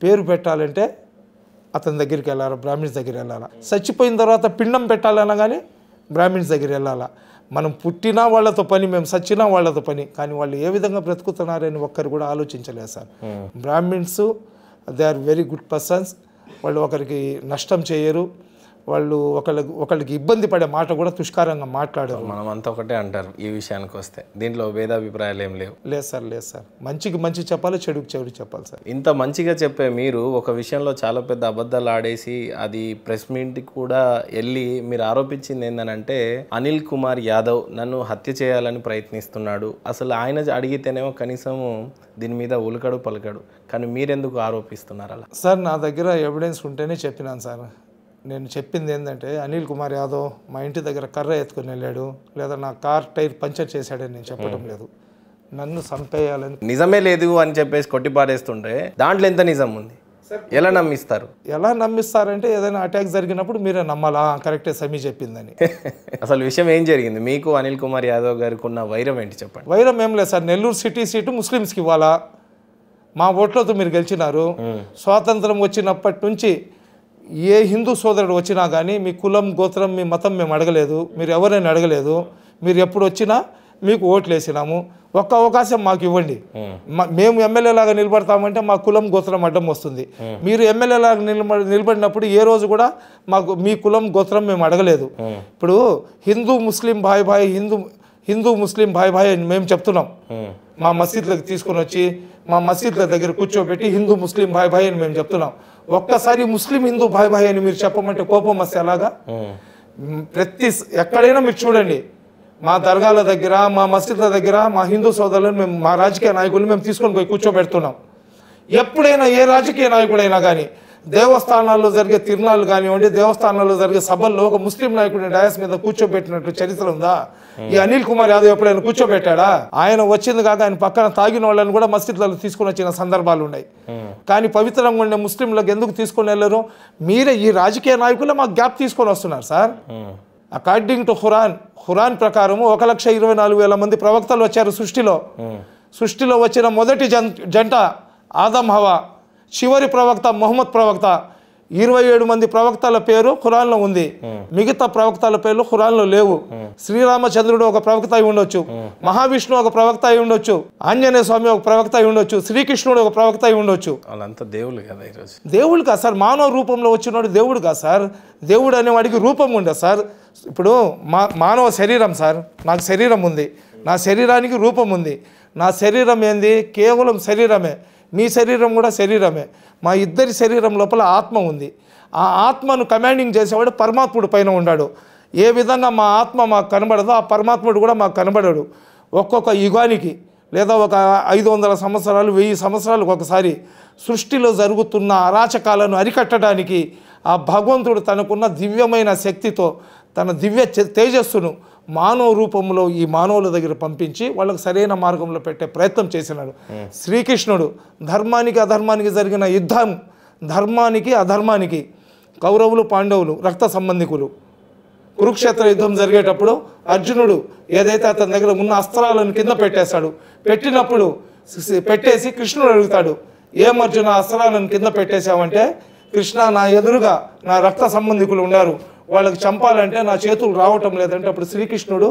Speaker 2: పేరు పెట్టాలంటే అతని దగ్గరికి వెళ్ళాలా బ్రాహ్మిన్స్ దగ్గర వెళ్ళాలా చచ్చిపోయిన తర్వాత పిండం పెట్టాలన్నా కానీ బ్రాహ్మిన్స్ దగ్గర వెళ్ళాలా మనం పుట్టినా వాళ్ళతో పని మేము చచ్చినా వాళ్ళతో పని కానీ వాళ్ళు ఏ విధంగా బ్రతుకుతున్నారని ఒక్కరు కూడా ఆలోచించలేదు sir Brahmins they are very good persons వాళ్ళు ఒకరికి నష్టం చేయరు వాళ్ళు ఒకళ్ళకి ఒకళ్ళకి ఇబ్బంది పడే మాట కూడా తుష్కారంగా మాట్లాడారు
Speaker 1: మనం అంతా ఒకటే అంటారు ఈ విషయానికి వస్తే దీంట్లో భేదాభిప్రాయాలు ఏం లేవు
Speaker 2: లేదు సార్ లేదు సార్ మంచికి మంచి చెప్పాలి చెడుకు చెడు చెప్పాలి సార్
Speaker 1: ఇంత మంచిగా చెప్పే మీరు ఒక విషయంలో చాలా పెద్ద అబద్ధాలు ఆడేసి అది ప్రెస్ మీట్కి కూడా వెళ్ళి మీరు ఆరోపించింది ఏంటంటే అనిల్ కుమార్ యాదవ్ నన్ను హత్య చేయాలని ప్రయత్నిస్తున్నాడు అసలు ఆయన అడిగితేనేమో కనీసం దీని మీద ఉలకడు పలకడు కానీ మీరెందుకు ఆరోపిస్తున్నారు అలా
Speaker 2: సార్ నా దగ్గర ఎవిడెన్స్ ఉంటేనే చెప్పినాను సార్ నేను చెప్పింది ఏంటంటే అనిల్ కుమార్ యాదవ్ మా ఇంటి దగ్గర కర్ర ఎత్తుకుని వెళ్ళాడు లేదా నా కార్ టైర్ పంచర్ చేశాడని నేను చెప్పడం hmm. లేదు నన్ను సంపేయాలని
Speaker 1: నిజమే లేదు అని చెప్పేసి కొట్టిపారేస్తుంటే దాంట్లో ఎంత నిజం ఉంది ఎలా నమ్మిస్తారు
Speaker 2: ఎలా నమ్మిస్తారంటే ఏదైనా అటాక్ జరిగినప్పుడు మీరే నమ్మాలా కరెక్టే సమీ చెప్పిందని
Speaker 1: అసలు విషయం ఏం జరిగింది మీకు అనిల్ కుమార్ యాదవ్ గారికి ఉన్న వైరం ఏంటి
Speaker 2: చెప్పండి వైరం ఏం లేదు సార్ నెల్లూరు సిటీ సీటు ముస్లిమ్స్కి ఇవ్వాలా మా ఓట్లతో మీరు గెలిచినారు hmm. స్వాతంత్రం వచ్చినప్పటి నుంచి ఏ హిందూ సోదరుడు వచ్చినా కానీ మీ కులం గోత్రం మీ మతం మేము అడగలేదు మీరు ఎవరైనా అడగలేదు మీరు ఎప్పుడు వచ్చినా మీకు ఓట్లు వేసినాము ఒక్క అవకాశం మాకు ఇవ్వండి మేము ఎమ్మెల్యే లాగా నిలబడతామంటే మా కులం గోత్రం అడ్డం వస్తుంది మీరు ఎమ్మెల్యే లాగా నిలబ నిలబడినప్పుడు ఏ రోజు కూడా మాకు మీ కులం గోత్రం మేము అడగలేదు ఇప్పుడు హిందూ ముస్లిం భాయ్ భాయ్ హిందూ హిందూ ముస్లిం భాయ్ భాయ్ అని మేము చెప్తున్నాం మా మసీద్లకు తీసుకొని వచ్చి మా మసీద్ల దగ్గర కూర్చోబెట్టి హిందూ ముస్లిం భాయ్ భాయ్ అని మేము చెప్తున్నాం ఒక్కసారి ముస్లిం హిందూ భాయ్ భాయ్ అని మీరు చెప్పమంటే కోపం వస్తే ఎలాగా ప్రతి ఎక్కడైనా మీరు చూడండి మా దర్గాల దగ్గర మా మసీదుల దగ్గర మా హిందూ సోదరులను మేము మా రాజకీయ నాయకులను మేము తీసుకొని పోయి కూర్చోబెడుతున్నాం ఎప్పుడైనా ఏ రాజకీయ నాయకుడైనా కానీ దేవస్థానాల్లో జరిగే తిరునాలు కానివ్వండి దేవస్థానాల్లో జరిగే సభల్లో ఒక ముస్లిం నాయకుడిని డయాస్ మీద కూర్చోబెట్టినట్టు చరిత్ర ఉందా ఈ అనిల్ కుమార్ యాదవ్ ఎప్పుడైనా కూర్చోబెట్టాడా ఆయన వచ్చింది కాక ఆయన పక్కన తాగిన వాళ్ళని కూడా మస్జిద్లలో తీసుకుని వచ్చిన సందర్భాలు ఉన్నాయి కానీ పవిత్రంగా ఉండే ముస్లింలకు ఎందుకు తీసుకుని వెళ్ళరు మీరే ఈ రాజకీయ నాయకులు మాకు గ్యాప్ తీసుకొని వస్తున్నారు sir according to Quran Quran ప్రకారము ఒక లక్ష ఇరవై నాలుగు వేల మంది ప్రవక్తలు వచ్చారు సృష్టిలో సృష్టిలో వచ్చిన మొదటి జంట ఆదం హవా చివరి ప్రవక్త మొహమ్మద్ ప్రవక్త ఇరవై ఏడు మంది ప్రవక్తల పేరు ఖురాన్లో ఉంది మిగతా ప్రవక్తల పేర్లు ఖురాన్లో లేవు శ్రీరామచంద్రుడు ఒక ప్రవక్త అయి ఉండొచ్చు మహావిష్ణువు ఒక ప్రవక్త అయి ఉండొచ్చు ఆంజనేయ స్వామి ఒక ప్రవక్త అయి ఉండొచ్చు శ్రీకృష్ణుడు ఒక ప్రవక్త అయి ఉండొచ్చు వాళ్ళంతా దేవుడు కదా ఈరోజు దేవుడు కాదు సార్ మానవ రూపంలో వాడు దేవుడు కాదు సార్ దేవుడు అనేవాడికి రూపం ఉండదు సార్ ఇప్పుడు మా మానవ శరీరం సార్ నాకు శరీరం ఉంది నా శరీరానికి రూపం ఉంది నా శరీరం ఏంది కేవలం శరీరమే మీ శరీరం కూడా శరీరమే మా ఇద్దరి శరీరం లోపల ఆత్మ ఉంది ఆ ఆత్మను కమాండింగ్ చేసేవాడు పరమాత్ముడు పైన ఉన్నాడు ఏ విధంగా మా ఆత్మ మాకు కనబడదో ఆ పరమాత్ముడు కూడా మాకు కనబడడు ఒక్కొక్క యుగానికి లేదా ఒక ఐదు వందల సంవత్సరాలు వెయ్యి సంవత్సరాలకు ఒకసారి సృష్టిలో జరుగుతున్న అరాచకాలను అరికట్టడానికి ఆ భగవంతుడు తనకున్న దివ్యమైన శక్తితో తన దివ్య తేజస్సును మానవ రూపంలో ఈ మానవుల దగ్గర పంపించి వాళ్ళకు సరైన మార్గంలో పెట్టే ప్రయత్నం చేసినాడు శ్రీకృష్ణుడు ధర్మానికి అధర్మానికి జరిగిన యుద్ధం ధర్మానికి అధర్మానికి కౌరవులు పాండవులు రక్త సంబంధికులు కురుక్షేత్ర యుద్ధం జరిగేటప్పుడు అర్జునుడు ఏదైతే అతని దగ్గర ఉన్న అస్త్రాలను కింద పెట్టేశాడు పెట్టినప్పుడు పెట్టేసి కృష్ణుడు అడుగుతాడు ఏం అర్జున అస్త్రాలను కింద పెట్టేశావంటే కృష్ణ నా ఎదురుగా నా రక్త సంబంధికులు ఉన్నారు వాళ్ళకి చంపాలంటే నా చేతులు రావటం లేదంటే అప్పుడు శ్రీకృష్ణుడు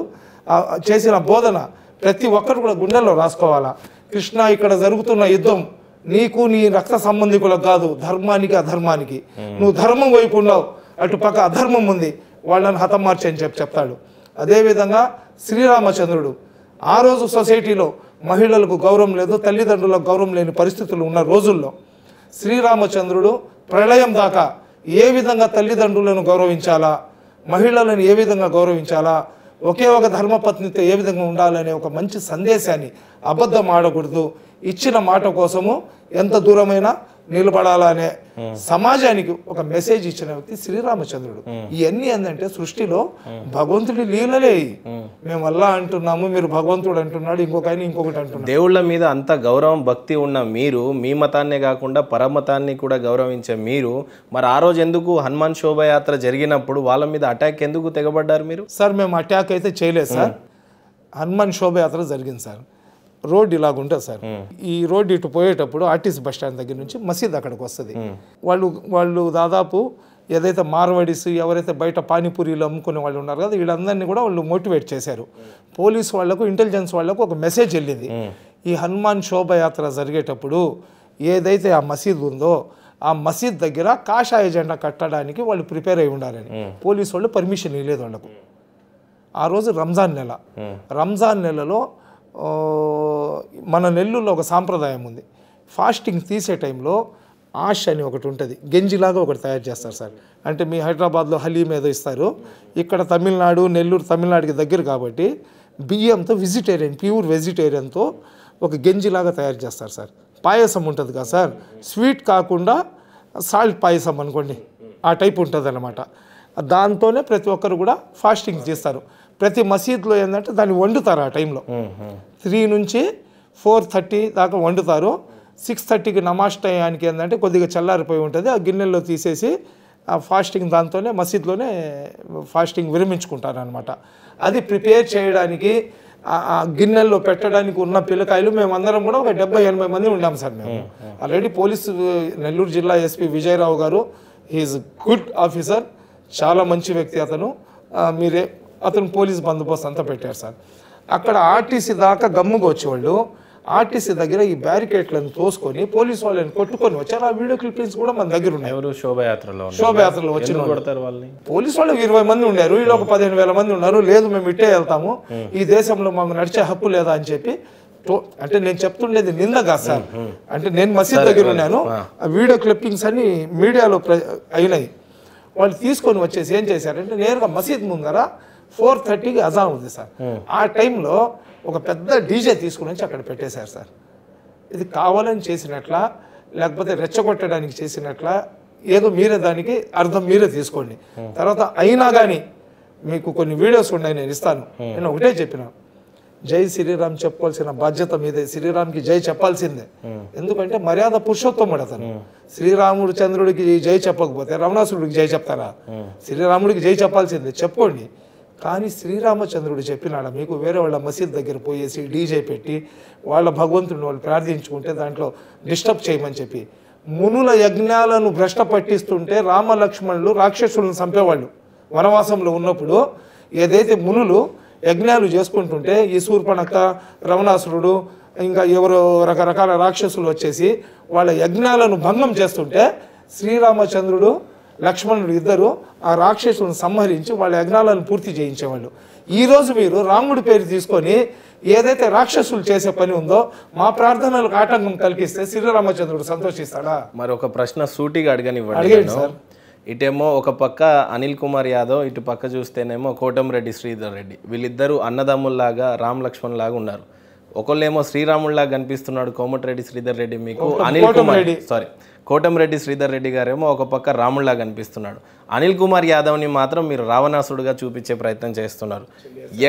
Speaker 2: చేసిన బోధన ప్రతి ఒక్కరు కూడా గుండెల్లో రాసుకోవాలా కృష్ణ ఇక్కడ జరుగుతున్న యుద్ధం నీకు నీ రక్త సంబంధికులకు కాదు ధర్మానికి అధర్మానికి నువ్వు ధర్మం వైపు అటు అటుపక్క అధర్మం ఉంది వాళ్ళని హతమార్చి అని చెప్పి చెప్తాడు అదేవిధంగా శ్రీరామచంద్రుడు ఆ రోజు సొసైటీలో మహిళలకు గౌరవం లేదు తల్లిదండ్రులకు గౌరవం లేని పరిస్థితులు ఉన్న రోజుల్లో శ్రీరామచంద్రుడు ప్రళయం దాకా ఏ విధంగా తల్లిదండ్రులను గౌరవించాలా మహిళలను ఏ విధంగా గౌరవించాలా ఒకే ఒక ధర్మపత్నితో ఏ విధంగా ఉండాలనే ఒక మంచి సందేశాన్ని అబద్ధం ఆడకూడదు ఇచ్చిన మాట కోసము ఎంత దూరమైనా నిలబడాలనే సమాజానికి ఒక మెసేజ్ ఇచ్చిన వ్యక్తి శ్రీరామచంద్రుడు ఇవన్నీ ఏంటంటే సృష్టిలో భగవంతుడి లీలలే మేము అలా అంటున్నాము మీరు భగవంతుడు అంటున్నాడు ఇంకొక ఆయన ఇంకొకటి అంటున్నాడు
Speaker 1: దేవుళ్ళ మీద అంత గౌరవం భక్తి ఉన్న మీరు మీ మతాన్నే కాకుండా పరమతాన్ని కూడా గౌరవించే మీరు మరి ఆ రోజు ఎందుకు హనుమాన్ శోభయాత్ర జరిగినప్పుడు వాళ్ళ మీద
Speaker 2: అటాక్ ఎందుకు తెగబడ్డారు మీరు సార్ మేము అటాక్ అయితే చేయలేదు సార్ హనుమాన్ శోభయాత్ర జరిగింది సార్ రోడ్ ఇలాగ ఉంటుంది సార్ ఈ రోడ్ ఇటు పోయేటప్పుడు ఆర్టీసీ బస్ స్టాండ్ దగ్గర నుంచి మసీద్ అక్కడికి వస్తుంది వాళ్ళు వాళ్ళు దాదాపు ఏదైతే మార్వడిస్ ఎవరైతే బయట పానీపూరీలు అమ్ముకునే వాళ్ళు ఉన్నారు కదా వీళ్ళందరినీ కూడా వాళ్ళు మోటివేట్ చేశారు పోలీస్ వాళ్లకు ఇంటెలిజెన్స్ వాళ్లకు ఒక మెసేజ్ వెళ్ళింది ఈ హనుమాన్ శోభయాత్ర జరిగేటప్పుడు ఏదైతే ఆ మసీద్ ఉందో ఆ మసీద్ దగ్గర కాషాయ జెండా కట్టడానికి వాళ్ళు ప్రిపేర్ అయి ఉండాలని పోలీసు వాళ్ళు పర్మిషన్ ఇవ్వలేదు వాళ్ళకు ఆ రోజు రంజాన్ నెల రంజాన్ నెలలో మన నెల్లూరులో ఒక సాంప్రదాయం ఉంది ఫాస్టింగ్ తీసే టైంలో ఆష్ అని ఒకటి ఉంటుంది గెంజిలాగా ఒకటి తయారు చేస్తారు సార్ అంటే మీ హైదరాబాద్లో హలీం ఏదో ఇస్తారు ఇక్కడ తమిళనాడు నెల్లూరు తమిళనాడుకి దగ్గర కాబట్టి బియ్యంతో వెజిటేరియన్ ప్యూర్ వెజిటేరియన్తో ఒక గెంజిలాగా తయారు చేస్తారు సార్ పాయసం ఉంటుంది కదా సార్ స్వీట్ కాకుండా సాల్ట్ పాయసం అనుకోండి ఆ టైప్ ఉంటుంది అన్నమాట దాంతోనే ప్రతి ఒక్కరు కూడా ఫాస్టింగ్ చేస్తారు ప్రతి మసీద్లో ఏంటంటే దాన్ని వండుతారు ఆ టైంలో త్రీ నుంచి ఫోర్ థర్టీ దాకా వండుతారు సిక్స్ థర్టీకి నమాజ్ టయానికి ఏంటంటే కొద్దిగా చల్లారిపోయి ఉంటుంది ఆ గిన్నెల్లో తీసేసి ఆ ఫాస్టింగ్ దాంతోనే మసీద్లోనే ఫాస్టింగ్ విరమించుకుంటారు అనమాట అది ప్రిపేర్ చేయడానికి ఆ గిన్నెల్లో పెట్టడానికి ఉన్న పిల్లకాయలు మేమందరం కూడా ఒక డెబ్బై ఎనభై మంది ఉన్నాం సార్ మేము ఆల్రెడీ పోలీసు నెల్లూరు జిల్లా ఎస్పీ విజయరావు గారు హీఈస్ గుడ్ ఆఫీసర్ చాలా మంచి వ్యక్తి అతను మీరే అతను పోలీస్ బందోబస్తు అంతా పెట్టారు సార్ అక్కడ ఆర్టీసీ దాకా గమ్ముగా వచ్చేవాళ్ళు ఆర్టీసీ దగ్గర ఈ బ్యారికేట్లను తోసుకొని పోలీస్ వాళ్ళని కొట్టుకొని వచ్చారు ఆ వీడియో క్లిప్పింగ్స్ కూడా మన దగ్గర ఉన్నాయి ఎవరు శోభయాత్రలో
Speaker 1: శోభయాత్రలో వచ్చిన కొడతారు పోలీస్
Speaker 2: వాళ్ళు ఇరవై మంది ఉన్నారు వీళ్ళు ఒక పదిహేను వేల మంది ఉన్నారు లేదు మేము ఇట్టే వెళ్తాము ఈ దేశంలో మాకు నడిచే హక్కు లేదా అని చెప్పి అంటే నేను చెప్తుండేది నింద కాదు సార్ అంటే నేను మసీద్ దగ్గర ఉన్నాను ఆ వీడియో క్లిప్పింగ్స్ అన్ని మీడియాలో అయినాయి వాళ్ళు తీసుకొని వచ్చేసి ఏం చేశారంటే నేరుగా మసీద్ ముందర ఫోర్ థర్టీకి అజా ఉంది సార్ ఆ టైంలో ఒక పెద్ద డీజే తీసుకుని అక్కడ పెట్టేశారు సార్ ఇది కావాలని చేసినట్ల లేకపోతే రెచ్చగొట్టడానికి చేసినట్ల ఏదో మీరే దానికి అర్థం మీరే తీసుకోండి తర్వాత అయినా కానీ మీకు కొన్ని వీడియోస్ ఉన్నాయి నేను ఇస్తాను నేను ఒకటే చెప్పిన జై శ్రీరామ్ చెప్పాల్సిన బాధ్యత మీదే శ్రీరామ్కి జై చెప్పాల్సిందే ఎందుకంటే మర్యాద పురుషోత్తముడు అతను శ్రీరాముడు చంద్రుడికి జై చెప్పకపోతే రమణాసురుడికి జై చెప్తారా శ్రీరాముడికి జై చెప్పాల్సిందే చెప్పుకోండి కానీ శ్రీరామచంద్రుడు చెప్పినాడు మీకు వేరే వాళ్ళ మసీద్ దగ్గర పోయేసి డీజే పెట్టి వాళ్ళ భగవంతుడిని వాళ్ళు ప్రార్థించుకుంటే దాంట్లో డిస్టర్బ్ చేయమని చెప్పి మునుల యజ్ఞాలను భ్రష్ట పట్టిస్తుంటే రామలక్ష్మణులు రాక్షసులను చంపేవాళ్ళు వనవాసంలో ఉన్నప్పుడు ఏదైతే మునులు యజ్ఞాలు చేసుకుంటుంటే ఈ సూర్పణక్క రవణాసురుడు ఇంకా ఎవరో రకరకాల రాక్షసులు వచ్చేసి వాళ్ళ యజ్ఞాలను భంగం చేస్తుంటే శ్రీరామచంద్రుడు లక్ష్మణుడు ఇద్దరు ఆ రాక్షసులను సంహరించి వాళ్ళ యజ్ఞాలను పూర్తి చేయించేవాళ్ళు ఈరోజు మీరు రాముడి పేరు తీసుకొని ఏదైతే రాక్షసులు చేసే పని ఉందో మా ప్రార్థనలకు ఆటంకం కల్పిస్తే శ్రీరామచంద్రుడు సంతోషిస్తాడా మరి
Speaker 1: ఒక ప్రశ్న సూటిగా అడగనివ్వండి అడిగండి సార్ ఇటేమో ఒక పక్క అనిల్ కుమార్ యాదవ్ ఇటు పక్క చూస్తేనేమో కోటంరెడ్డి శ్రీధర్ రెడ్డి వీళ్ళిద్దరూ అన్నదమ్ముల్లాగా రామ్ లక్ష్మణ్ లాగా ఉన్నారు ఒకళ్ళేమో శ్రీరాముల్లాగా కనిపిస్తున్నాడు కోమటిరెడ్డి శ్రీధర్ రెడ్డి మీకు అనిల్ కుమార్ సారీ కోటంరెడ్డి శ్రీధర్ రెడ్డి గారేమో ఒక పక్క రాముళ్లా కనిపిస్తున్నాడు అనిల్ కుమార్ యాదవ్ని మాత్రం మీరు రావణాసుడుగా చూపించే ప్రయత్నం చేస్తున్నారు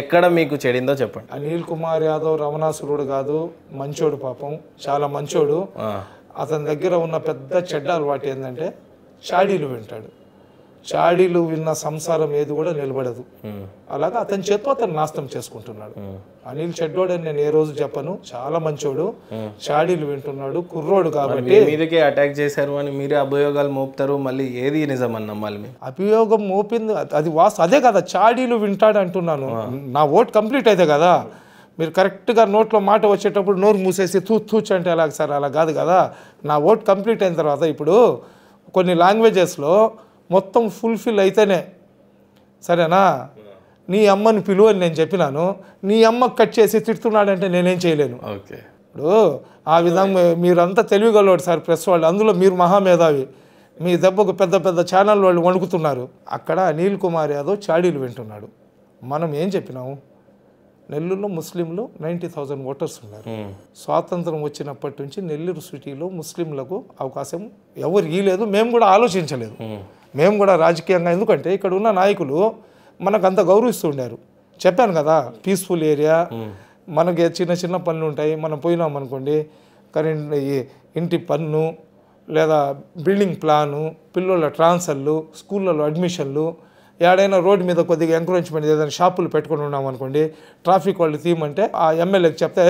Speaker 1: ఎక్కడ మీకు చెడిందో చెప్పండి
Speaker 2: అనిల్ కుమార్ యాదవ్ రావణాసురుడు కాదు మంచోడు పాపం చాలా మంచోడు అతని దగ్గర ఉన్న పెద్ద చెడ్డ అలవాటు ఏంటంటే షాడీలు వింటాడు చాడీలు విన్న సంసారం ఏది కూడా నిలబడదు అలాగా అతని చేత్తో అతను నాశనం చేసుకుంటున్నాడు అనిల్ చెడ్డోడు అని నేను ఏ రోజు చెప్పను చాలా మంచోడు చాడీలు వింటున్నాడు కుర్రోడు కాబట్టి
Speaker 1: మీదకే అటాక్ చేశారు
Speaker 2: అని మీరే అభియోగాలు మోపుతారు మళ్ళీ ఏది నిజం అని అభియోగం మోపింది అది వాస్ అదే కదా చాడీలు వింటాడు అంటున్నాను నా ఓట్ కంప్లీట్ అయితే కదా మీరు కరెక్ట్గా నోట్లో మాట వచ్చేటప్పుడు నోరు మూసేసి తూ తూచ్ అంటే అలాగ సార్ అలా కాదు కదా నా ఓట్ కంప్లీట్ అయిన తర్వాత ఇప్పుడు కొన్ని లాంగ్వేజెస్లో మొత్తం ఫుల్ఫిల్ అయితేనే సరేనా నీ అమ్మని పిలువ అని నేను చెప్పినాను నీ అమ్మ కట్ చేసి తిడుతున్నాడంటే నేనేం చేయలేను ఓకే ఇప్పుడు ఆ విధంగా మీరంతా తెలివిగలవాడు సార్ ప్రెస్ వాళ్ళు అందులో మీరు మహామేధావి మీ దెబ్బకు పెద్ద పెద్ద ఛానల్ వాళ్ళు వణుకుతున్నారు అక్కడ అనిల్ కుమార్ యాదవ్ చాడీలు వింటున్నాడు మనం ఏం చెప్పినాము నెల్లూరులో ముస్లింలు నైంటీ థౌజండ్ ఓటర్స్ ఉన్నారు hmm. స్వాతంత్రం వచ్చినప్పటి నుంచి నెల్లూరు సిటీలో ముస్లింలకు అవకాశం ఎవరు ఇవ్వలేదు మేము కూడా ఆలోచించలేదు hmm. మేము కూడా రాజకీయంగా ఎందుకంటే ఇక్కడ ఉన్న నాయకులు మనకు అంత గౌరవిస్తుండారు చెప్పాను కదా పీస్ఫుల్ ఏరియా మనకి చిన్న చిన్న పనులు ఉంటాయి మనం పోయినాం అనుకోండి కరెంట్ ఇంటి పన్ను లేదా బిల్డింగ్ ప్లాను పిల్లల ట్రాన్స్ఫర్లు స్కూళ్ళలో అడ్మిషన్లు ఏడైనా రోడ్డు మీద కొద్దిగా ఎంకరేజ్మెంట్ ఏదైనా షాపులు పెట్టుకుని ఉన్నాం అనుకోండి ట్రాఫిక్ వాళ్ళు తీయమంటే ఆ ఎమ్మెల్యేకి చెప్తే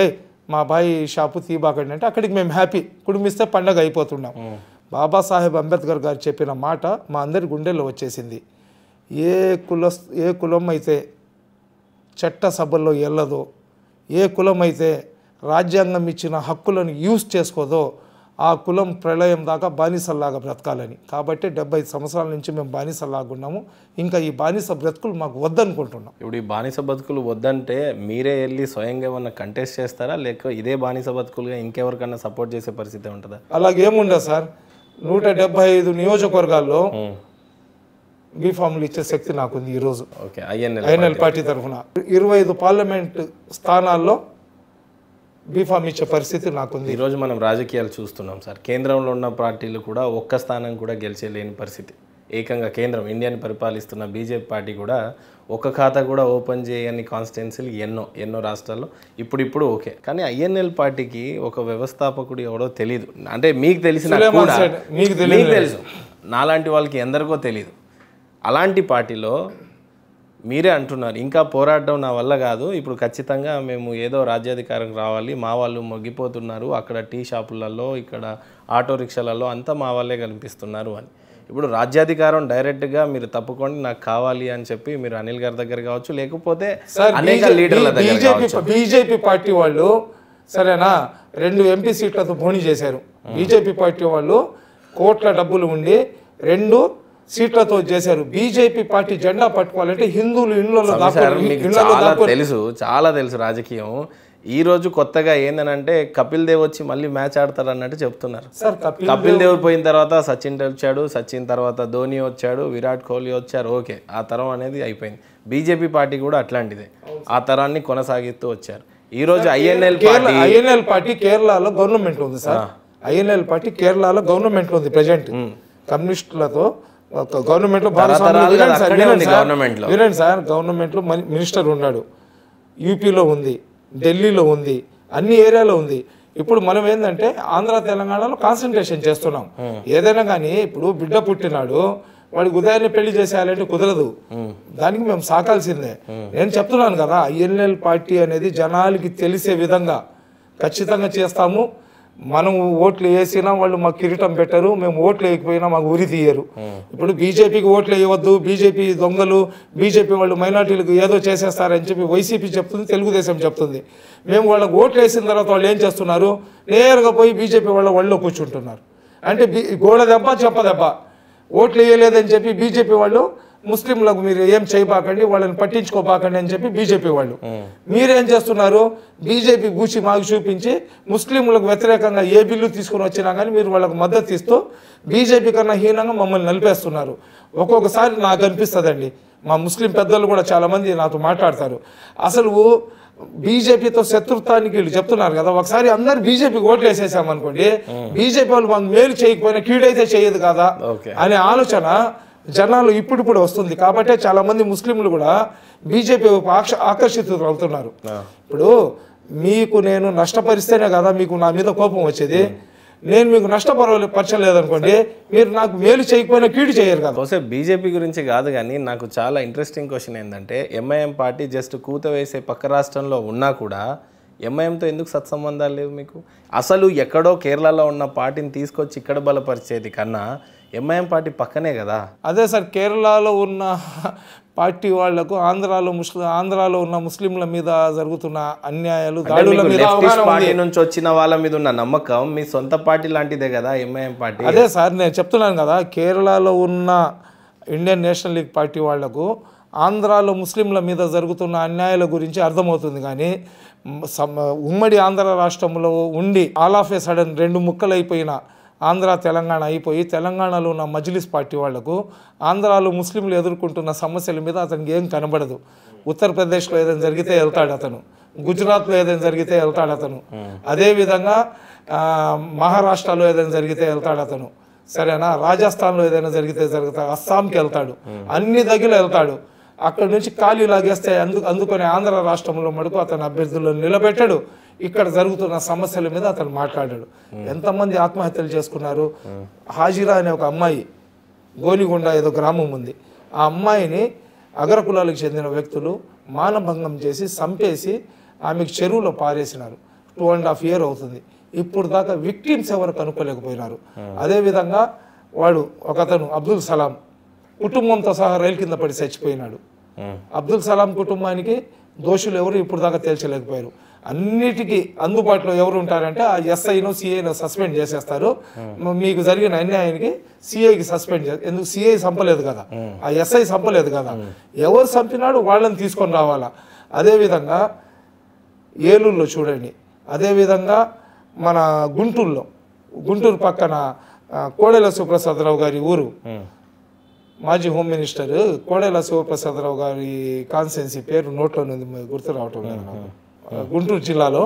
Speaker 2: మా బాయి షాపు తీబాకండి అంటే అక్కడికి మేము హ్యాపీ కుటుంబిస్తే పండగ అయిపోతున్నాం బాబాసాహెబ్ అంబేద్కర్ గారు చెప్పిన మాట మా అందరి గుండెల్లో వచ్చేసింది ఏ కుల ఏ కులం అయితే చట్ట సభల్లో వెళ్ళదో ఏ కులం అయితే రాజ్యాంగం ఇచ్చిన హక్కులను యూజ్ చేసుకోదో ఆ కులం ప్రళయం దాకా బానిసల్లాగా బ్రతకాలని కాబట్టి డెబ్బై సంవత్సరాల నుంచి మేము బానిసల్లాగా ఉన్నాము ఇంకా ఈ బానిస బ్రతుకులు మాకు వద్దనుకుంటున్నాం
Speaker 1: ఇప్పుడు ఈ బానిస బతుకులు వద్దంటే మీరే వెళ్ళి స్వయంగా ఏమన్నా కంటెస్ట్ చేస్తారా లేక ఇదే బానిస బతుకులుగా ఇంకెవరికన్నా సపోర్ట్ చేసే పరిస్థితి ఉంటుందా
Speaker 2: అలాగేముండదు సార్ నూట డెబ్బై ఐదు నియోజకవర్గాల్లో బీఫామ్లు ఇచ్చే శక్తి నాకుంది ఈరోజు
Speaker 1: ఐఎన్ఎల్ పార్టీ తరఫున
Speaker 2: ఇరవై ఐదు పార్లమెంట్ స్థానాల్లో బీఫామ్ ఇచ్చే పరిస్థితి నాకుంది
Speaker 1: ఈరోజు మనం రాజకీయాలు చూస్తున్నాం సార్ కేంద్రంలో ఉన్న పార్టీలు కూడా ఒక్క స్థానం కూడా గెలిచేలేని పరిస్థితి ఏకంగా కేంద్రం ఇండియాని పరిపాలిస్తున్న బీజేపీ పార్టీ కూడా ఒక ఖాతా కూడా ఓపెన్ చేయని కాన్స్టిట్యున్సీలు ఎన్నో ఎన్నో రాష్ట్రాల్లో ఇప్పుడిప్పుడు ఓకే కానీ ఐఎన్ఎల్ పార్టీకి ఒక వ్యవస్థాపకుడు ఎవడో తెలియదు అంటే మీకు తెలిసిన మీకు తెలుసు నాలాంటి వాళ్ళకి ఎందరికో తెలియదు అలాంటి పార్టీలో మీరే అంటున్నారు ఇంకా పోరాటం నా వల్ల కాదు ఇప్పుడు ఖచ్చితంగా మేము ఏదో రాజ్యాధికారం రావాలి మా వాళ్ళు మొగ్గిపోతున్నారు అక్కడ టీ షాపులలో ఇక్కడ ఆటో రిక్షాలలో అంతా మా వాళ్ళే కనిపిస్తున్నారు అని ఇప్పుడు రాజ్యాధికారం డైరెక్ట్గా మీరు తప్పుకోండి నాకు కావాలి అని చెప్పి
Speaker 2: మీరు అనిల్ గారి దగ్గర కావచ్చు లేకపోతే బీజేపీ పార్టీ వాళ్ళు సరేనా రెండు ఎంపీ సీట్లతో పోనీ చేశారు బీజేపీ పార్టీ వాళ్ళు కోట్ల డబ్బులు ఉండి రెండు సీట్లతో చేశారు బీజేపీ పార్టీ జెండా పట్టుకోవాలంటే హిందువులు ఇండ్లలో తెలుసు
Speaker 1: చాలా తెలుసు రాజకీయం ఈరోజు కొత్తగా ఏందనంటే కపిల్ దేవ్ వచ్చి మళ్ళీ మ్యాచ్ ఆడతారు అన్నట్టు చెప్తున్నారు సార్ కపిల్ దేవ్ పోయిన తర్వాత సచిన్ వచ్చాడు సచిన్ తర్వాత ధోని వచ్చాడు విరాట్ కోహ్లీ వచ్చారు ఓకే ఆ తరం అనేది అయిపోయింది బీజేపీ పార్టీ కూడా అట్లాంటిదే ఆ తరాన్ని కొనసాగిస్తూ వచ్చారు ఈ రోజు ఐఎన్ఎల్ ఐఎన్ఎల్ పార్టీ
Speaker 2: కేరళలో గవర్నమెంట్ ఉంది సార్ ఐఎన్ఎల్ పార్టీ కేరళలో గవర్నమెంట్ ఉంది ప్రజెంట్ కమ్యూనిస్టులతో గవర్నమెంట్ లో వినండి సార్ గవర్నమెంట్ లో మినిస్టర్ ఉన్నాడు యూపీలో ఉంది ఢిల్లీలో ఉంది అన్ని ఏరియాలో ఉంది ఇప్పుడు మనం ఏంటంటే ఆంధ్ర తెలంగాణలో కాన్సన్ట్రేషన్ చేస్తున్నాం ఏదైనా కానీ ఇప్పుడు బిడ్డ పుట్టినాడు వాడికి ఉదయాన్నే పెళ్లి చేసేయాలంటే కుదరదు దానికి మేము సాకాల్సిందే నేను చెప్తున్నాను కదా ఐఎన్ఎల్ పార్టీ అనేది జనాలకి తెలిసే విధంగా ఖచ్చితంగా చేస్తాము మనం ఓట్లు వేసినా వాళ్ళు మాకు కిరీటం పెట్టరు మేము ఓట్లు వేయకపోయినా మాకు ఉరి తీయరు ఇప్పుడు బీజేపీకి ఓట్లు వేయవద్దు బీజేపీ దొంగలు బీజేపీ వాళ్ళు మైనార్టీలకు ఏదో చేసేస్తారని చెప్పి వైసీపీ చెప్తుంది తెలుగుదేశం చెప్తుంది మేము వాళ్ళకి ఓట్లు వేసిన తర్వాత వాళ్ళు ఏం చేస్తున్నారు నేరుగా పోయి బీజేపీ వాళ్ళ వాళ్ళలో కూర్చుంటున్నారు అంటే గోడ దెబ్బ చెప్పదెబ్బ ఓట్లు వేయలేదని చెప్పి బీజేపీ వాళ్ళు ముస్లింలకు మీరు ఏం చేయబాకండి వాళ్ళని పట్టించుకోబాకండి అని చెప్పి బీజేపీ వాళ్ళు మీరేం చేస్తున్నారు బీజేపీ గూచి మాకు చూపించి ముస్లింలకు వ్యతిరేకంగా ఏ బిల్లు తీసుకుని వచ్చినా కానీ మీరు వాళ్ళకు మద్దతు ఇస్తూ బీజేపీ కన్నా హీనంగా మమ్మల్ని నలిపేస్తున్నారు ఒక్కొక్కసారి నాకు అనిపిస్తుందండి మా ముస్లిం పెద్దలు కూడా చాలామంది నాతో మాట్లాడతారు అసలు బీజేపీతో శత్రుత్వానికి వీళ్ళు చెప్తున్నారు కదా ఒకసారి అందరు బీజేపీ ఓట్లు వేసేసామనుకోండి బీజేపీ వాళ్ళు మాకు మేలు చేయకపోయినా కీడైతే చేయదు కదా అనే ఆలోచన జనాలు ఇప్పుడిప్పుడు వస్తుంది కాబట్టి చాలామంది ముస్లింలు కూడా బీజేపీ ఆక్ష ఆకర్షితులు అవుతున్నారు ఇప్పుడు మీకు నేను నష్టపరిస్తేనే కదా మీకు నా మీద కోపం వచ్చేది నేను మీకు నష్టపరవలే పరచలేదనుకోండి
Speaker 1: మీరు నాకు మేలు చేయకపోయినా కీడు చేయరు కదా ఒకసారి బీజేపీ గురించి కాదు కానీ నాకు చాలా ఇంట్రెస్టింగ్ క్వశ్చన్ ఏంటంటే ఎంఐఎం పార్టీ జస్ట్ కూత వేసే పక్క రాష్ట్రంలో ఉన్నా కూడా ఎంఐఎంతో ఎందుకు సత్సంబంధాలు లేవు మీకు అసలు ఎక్కడో కేరళలో ఉన్న పార్టీని తీసుకొచ్చి ఇక్కడ బలపరిచేది
Speaker 2: కన్నా ఎంఐఎం పార్టీ పక్కనే కదా అదే సార్ కేరళలో ఉన్న పార్టీ వాళ్లకు ఆంధ్రాలో ముస్లిం ఆంధ్రాలో ఉన్న ముస్లింల మీద జరుగుతున్న అన్యాయాలు దాడుల మీద పార్టీ నుంచి
Speaker 1: వచ్చిన వాళ్ళ మీద ఉన్న నమ్మకం మీ సొంత పార్టీ లాంటిదే కదా ఎంఐఎం పార్టీ అదే
Speaker 2: సార్ నేను చెప్తున్నాను కదా కేరళలో ఉన్న ఇండియన్ నేషనల్ లీగ్ పార్టీ వాళ్లకు ఆంధ్రాలో ముస్లింల మీద జరుగుతున్న అన్యాయాల గురించి అర్థమవుతుంది కానీ ఉమ్మడి ఆంధ్ర రాష్ట్రంలో ఉండి ఆల్ ఆఫ్ ఏ సడన్ రెండు ముక్కలైపోయిన ఆంధ్ర తెలంగాణ అయిపోయి తెలంగాణలో ఉన్న మజ్లిస్ పార్టీ వాళ్లకు ఆంధ్రాలో ముస్లింలు ఎదుర్కొంటున్న సమస్యల మీద అతనికి ఏం కనబడదు ఉత్తరప్రదేశ్లో ఏదైనా జరిగితే వెళ్తాడు అతను గుజరాత్లో ఏదైనా జరిగితే వెళ్తాడు అతను అదేవిధంగా మహారాష్ట్రలో ఏదైనా జరిగితే వెళ్తాడు అతను సరేనా రాజస్థాన్లో ఏదైనా జరిగితే జరుగుతా అస్సాంకి వెళ్తాడు అన్ని దగ్గర వెళ్తాడు అక్కడ నుంచి ఖాళీ లాగేస్తే అందు అందుకొని ఆంధ్ర రాష్ట్రంలో మటుకు అతను అభ్యర్థులను నిలబెట్టాడు ఇక్కడ జరుగుతున్న సమస్యల మీద అతను మాట్లాడాడు ఎంతమంది ఆత్మహత్యలు చేసుకున్నారు హాజిరా అనే ఒక అమ్మాయి గోలిగొండ ఏదో గ్రామం ఉంది ఆ అమ్మాయిని అగ్రకులాలకు చెందిన వ్యక్తులు మానభంగం చేసి చంపేసి ఆమెకు చెరువులో పారేసినారు టూ అండ్ హాఫ్ ఇయర్ అవుతుంది ఇప్పుడు దాకా విక్టిమ్స్ ఎవరు కనుక్కోలేకపోయినారు అదేవిధంగా వాడు ఒక అతను అబ్దుల్ సలాం కుటుంబంతో సహా రైలు కింద పడి చచ్చిపోయినాడు అబ్దుల్ సలాం కుటుంబానికి దోషులు ఎవరు ఇప్పుడు దాకా తేల్చలేకపోయారు అన్నిటికీ అందుబాటులో ఎవరు ఉంటారంటే ఆ ఎస్ఐను సిఐను సస్పెండ్ చేసేస్తారు మీకు జరిగిన అన్యాయానికి సిఐకి సస్పెండ్ చేస్తారు ఎందుకు సిఐ సంపలేదు కదా ఆ ఎస్ఐ సంపలేదు కదా ఎవరు చంపినాడు వాళ్ళని తీసుకొని రావాలా అదేవిధంగా ఏలూరులో చూడండి అదేవిధంగా మన గుంటూరులో గుంటూరు పక్కన కోడెల సుప్రసాదరావు గారి ఊరు మాజీ హోమ్ మినిస్టర్ కోడెల శివప్రసాదరావు గారి కాన్స్టెన్సీ పేరు నోట్లో గుర్తు రావటం లేదు నాకు గుంటూరు జిల్లాలో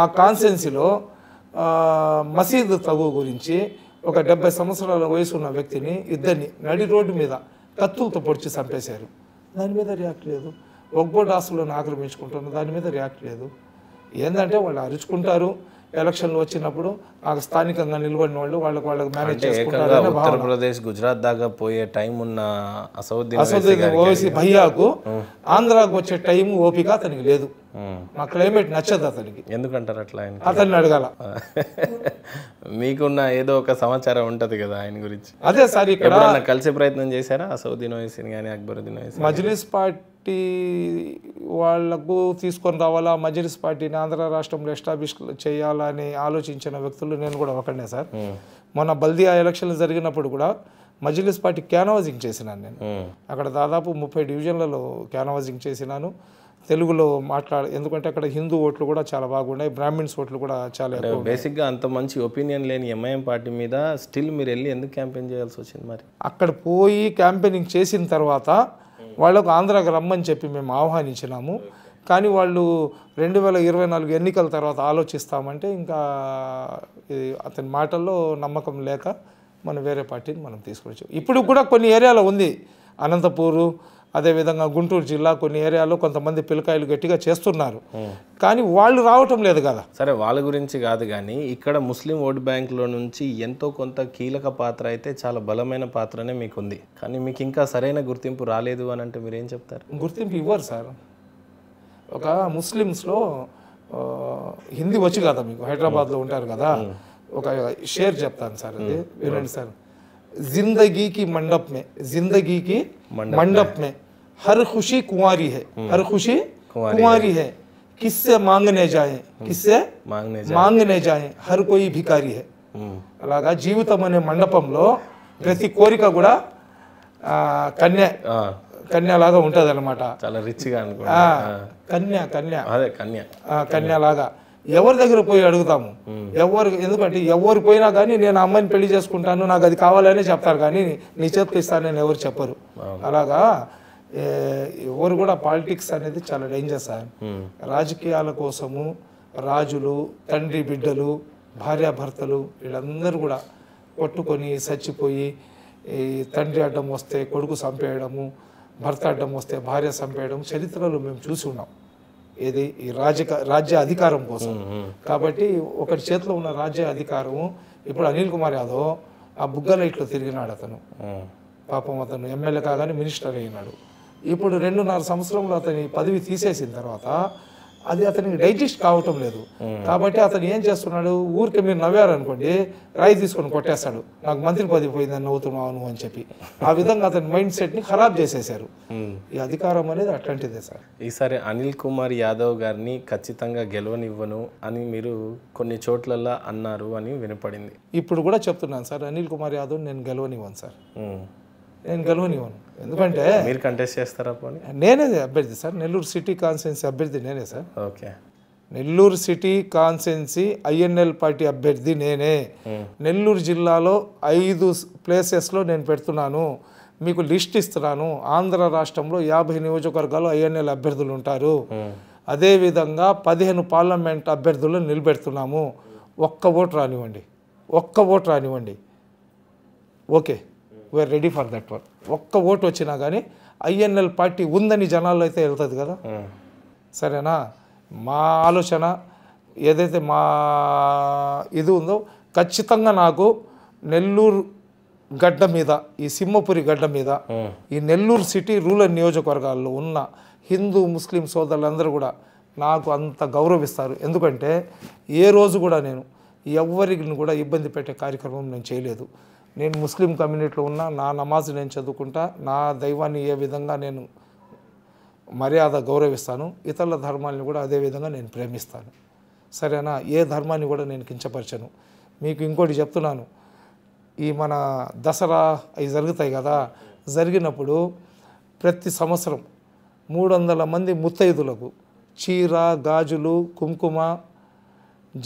Speaker 2: ఆ కాన్స్టెన్సీలో మసీదు తగు గురించి ఒక డెబ్బై సంవత్సరాల వయసు ఉన్న వ్యక్తిని ఇద్దరిని నడి రోడ్డు మీద కత్తులతో పొడిచి చంపేశారు దాని మీద రియాక్ట్ లేదు ఒక్కోటి ఆస్తులను ఆక్రమించుకుంటున్న దాని మీద రియాక్ట్ లేదు ఏంటంటే వాళ్ళు అరుచుకుంటారు ఎలక్షన్లు వచ్చినప్పుడు ఆ స్థానికంగా నిలబడిన వాళ్ళు వాళ్ళకి వాళ్ళకి మేనేజ్ చేసుకుంటారు
Speaker 1: ఉత్తరప్రదేశ్ గుజరాత్ దాకా పోయే టైం ఉన్న అసౌద్దీన్ ఓవైసీ భయ్యాకు
Speaker 2: ఆంధ్రాకు వచ్చే టైం ఓపిక అతనికి లేదు మా క్లైమేట్ నచ్చదు అతనికి
Speaker 1: ఎందుకంటారు అట్లా ఆయన అతన్ని అడగాల మీకున్న ఏదో ఒక సమాచారం ఉంటది కదా ఆయన గురించి అదే సార్ ఇక్కడ కలిసే ప్రయత్నం చేశారా అసౌదీన్ ఓవైసీని కానీ అక్బర్ ఓవైసీ మజ్లిస్
Speaker 2: పార్టీ వాళ్లకు తీసుకొని రావాలా మజ్లిస్ పార్టీని ఆంధ్ర రాష్ట్రంలో ఎస్టాబ్లిష్ చేయాలని ఆలోచించిన వ్యక్తులు నేను కూడా ఒకనే సార్ మొన్న బల్దియా ఎలక్షన్లు జరిగినప్పుడు కూడా మజ్లిస్ పార్టీ క్యానవాజింగ్ చేసినాను నేను అక్కడ దాదాపు ముప్పై డివిజన్లలో క్యానవాజింగ్ చేసినాను తెలుగులో మాట్లాడ ఎందుకంటే అక్కడ హిందూ ఓట్లు కూడా చాలా బాగున్నాయి బ్రాహ్మిన్స్ ఓట్లు కూడా చాలా బేసిక్గా
Speaker 1: అంత మంచి ఒపీనియన్ లేని ఎంఐఎం పార్టీ మీద స్టిల్
Speaker 2: మీరు వెళ్ళి ఎందుకు క్యాంపెయిన్ చేయాల్సి వచ్చింది మరి అక్కడ పోయి క్యాంపెయినింగ్ చేసిన తర్వాత వాళ్ళకు ఆంధ్రాకి రమ్మని చెప్పి మేము ఆహ్వానించినాము కానీ వాళ్ళు రెండు వేల ఇరవై నాలుగు ఎన్నికల తర్వాత ఆలోచిస్తామంటే ఇంకా అతని మాటల్లో నమ్మకం లేక మనం వేరే పార్టీని మనం తీసుకొచ్చాం ఇప్పుడు కూడా కొన్ని ఏరియాలో ఉంది అనంతపూరు అదేవిధంగా గుంటూరు జిల్లా కొన్ని ఏరియాలో కొంతమంది పిల్లకాయలు గట్టిగా చేస్తున్నారు కానీ వాళ్ళు రావటం లేదు కదా సరే వాళ్ళ గురించి కాదు కానీ ఇక్కడ ముస్లిం ఓట్ బ్యాంక్లో నుంచి ఎంతో కొంత
Speaker 1: కీలక పాత్ర అయితే చాలా బలమైన పాత్రనే మీకు ఉంది కానీ మీకు ఇంకా సరైన గుర్తింపు రాలేదు అని అంటే మీరు
Speaker 2: ఏం చెప్తారు గుర్తింపు ఇవ్వరు సార్ ఒక ముస్లిమ్స్లో హిందీ వచ్చి కదా మీకు హైదరాబాద్లో ఉంటారు కదా ఒక షేర్ చెప్తాను సార్ అది వినండి సార్ जिंदगी की मंडप में जिंदगी की मंडप, मंडप में हर खुशी कुंवारी है हर खुशी कुंवारी है किससे मांगने जाए किससे मांगने जाए मांगने जाए हर कोई भिकारी है అలాగా జీవితం అనే మండపంలో ప్రతి కోరిక కూడా కన్య కన్య లాగా ఉంటుంది అనమాట చాలా రిచ్గా కన్య కన్య అదే కన్య కన్య లాగా ఎవరి దగ్గర పోయి అడుగుతాము ఎవరు ఎందుకంటే ఎవరు పోయినా కానీ నేను అమ్మాయిని పెళ్లి చేసుకుంటాను నాకు అది కావాలనే చెప్తారు కానీ నీ చేతికి ఎవరు చెప్పరు అలాగా ఎవరు కూడా పాలిటిక్స్ అనేది చాలా డేంజర్ సార్ రాజకీయాల కోసము రాజులు తండ్రి బిడ్డలు భార్యాభర్తలు వీళ్ళందరూ కూడా కొట్టుకొని చచ్చిపోయి ఈ తండ్రి అడ్డం వస్తే కొడుకు చంపేయడము భర్త అడ్డం వస్తే భార్య చంపేయడం చరిత్రలో మేము చూసి ఉన్నాం ఏది ఈ రాజక రాజ్య అధికారం కోసం కాబట్టి ఒకటి చేతిలో ఉన్న రాజ్య అధికారము ఇప్పుడు అనిల్ కుమార్ యాదవ్ ఆ బుగ్గల ఇట్లో తిరిగినాడు అతను పాపం అతను ఎమ్మెల్యే కాగానే మినిస్టర్ అయినాడు ఇప్పుడు రెండున్నర సంవత్సరంలో అతని పదవి తీసేసిన తర్వాత అది అతనికి డైజెస్ట్ కావటం లేదు కాబట్టి అతను ఏం చేస్తున్నాడు ఊరికే మీరు నవ్వారనుకోండి రాయి తీసుకొని కొట్టేస్తాడు నాకు మంత్రి పది పోయిందని నవ్వుతున్నావు నువ్వు అని చెప్పి ఆ విధంగా అతని మైండ్ సెట్ని ఖరాబ్ చేసేసారు ఈ అధికారం అనేది అట్లాంటిదే సార్
Speaker 1: ఈసారి అనిల్ కుమార్ యాదవ్ గారిని ఖచ్చితంగా గెలవనివ్వను అని మీరు కొన్ని చోట్లల్లో అన్నారు అని వినపడింది
Speaker 2: ఇప్పుడు కూడా చెప్తున్నాను సార్ అనిల్ కుమార్ యాదవ్ నేను గెలవనివ్వను సార్ నేను గెలవనివ్వను ఎందుకంటే మీరు
Speaker 1: కంటెస్ట్ చేస్తారా
Speaker 2: పోనీ నేనే అభ్యర్థి సార్ నెల్లూరు సిటీ కాన్స్టిట్యున్సీ అభ్యర్థి నేనే sir okay Nellore city constituency INL party అభ్యర్థి నేనే నెల్లూరు జిల్లాలో ఐదు ప్లేసెస్లో నేను పెడుతున్నాను మీకు లిస్ట్ ఇస్తున్నాను ఆంధ్ర రాష్ట్రంలో యాభై నియోజకవర్గాలు ఐఎన్ఎల్ అభ్యర్థులు ఉంటారు అదేవిధంగా పదిహేను పార్లమెంట్ అభ్యర్థులు నిలబెడుతున్నాము ఒక్క ఓటు రానివ్వండి ఒక్క ఓటు రానివ్వండి okay we are ready for that one ఒక్క ఓటు వచ్చినా కానీ ఐఎన్ఎల్ పార్టీ ఉందని జనాల్లో అయితే వెళ్తుంది కదా సరేనా మా ఆలోచన ఏదైతే మా ఇది ఉందో ఖచ్చితంగా నాకు నెల్లూరు గడ్డ మీద ఈ సింహపురి గడ్డ మీద ఈ నెల్లూరు సిటీ రూరల్ నియోజకవర్గాల్లో ఉన్న హిందూ ముస్లిం సోదరులందరూ కూడా నాకు అంత గౌరవిస్తారు ఎందుకంటే ఏ రోజు కూడా నేను ఎవరిని కూడా ఇబ్బంది పెట్టే కార్యక్రమం నేను చేయలేదు నేను ముస్లిం కమ్యూనిటీలో ఉన్నా నా నమాజ్ నేను చదువుకుంటా నా దైవాన్ని ఏ విధంగా నేను మర్యాద గౌరవిస్తాను ఇతరుల ధర్మాలను కూడా అదే విధంగా నేను ప్రేమిస్తాను సరేనా ఏ ధర్మాన్ని కూడా నేను కించపరచను మీకు ఇంకోటి చెప్తున్నాను ఈ మన దసరా అవి జరుగుతాయి కదా జరిగినప్పుడు ప్రతి సంవత్సరం మూడు వందల మంది ముత్తైదులకు చీర గాజులు కుంకుమ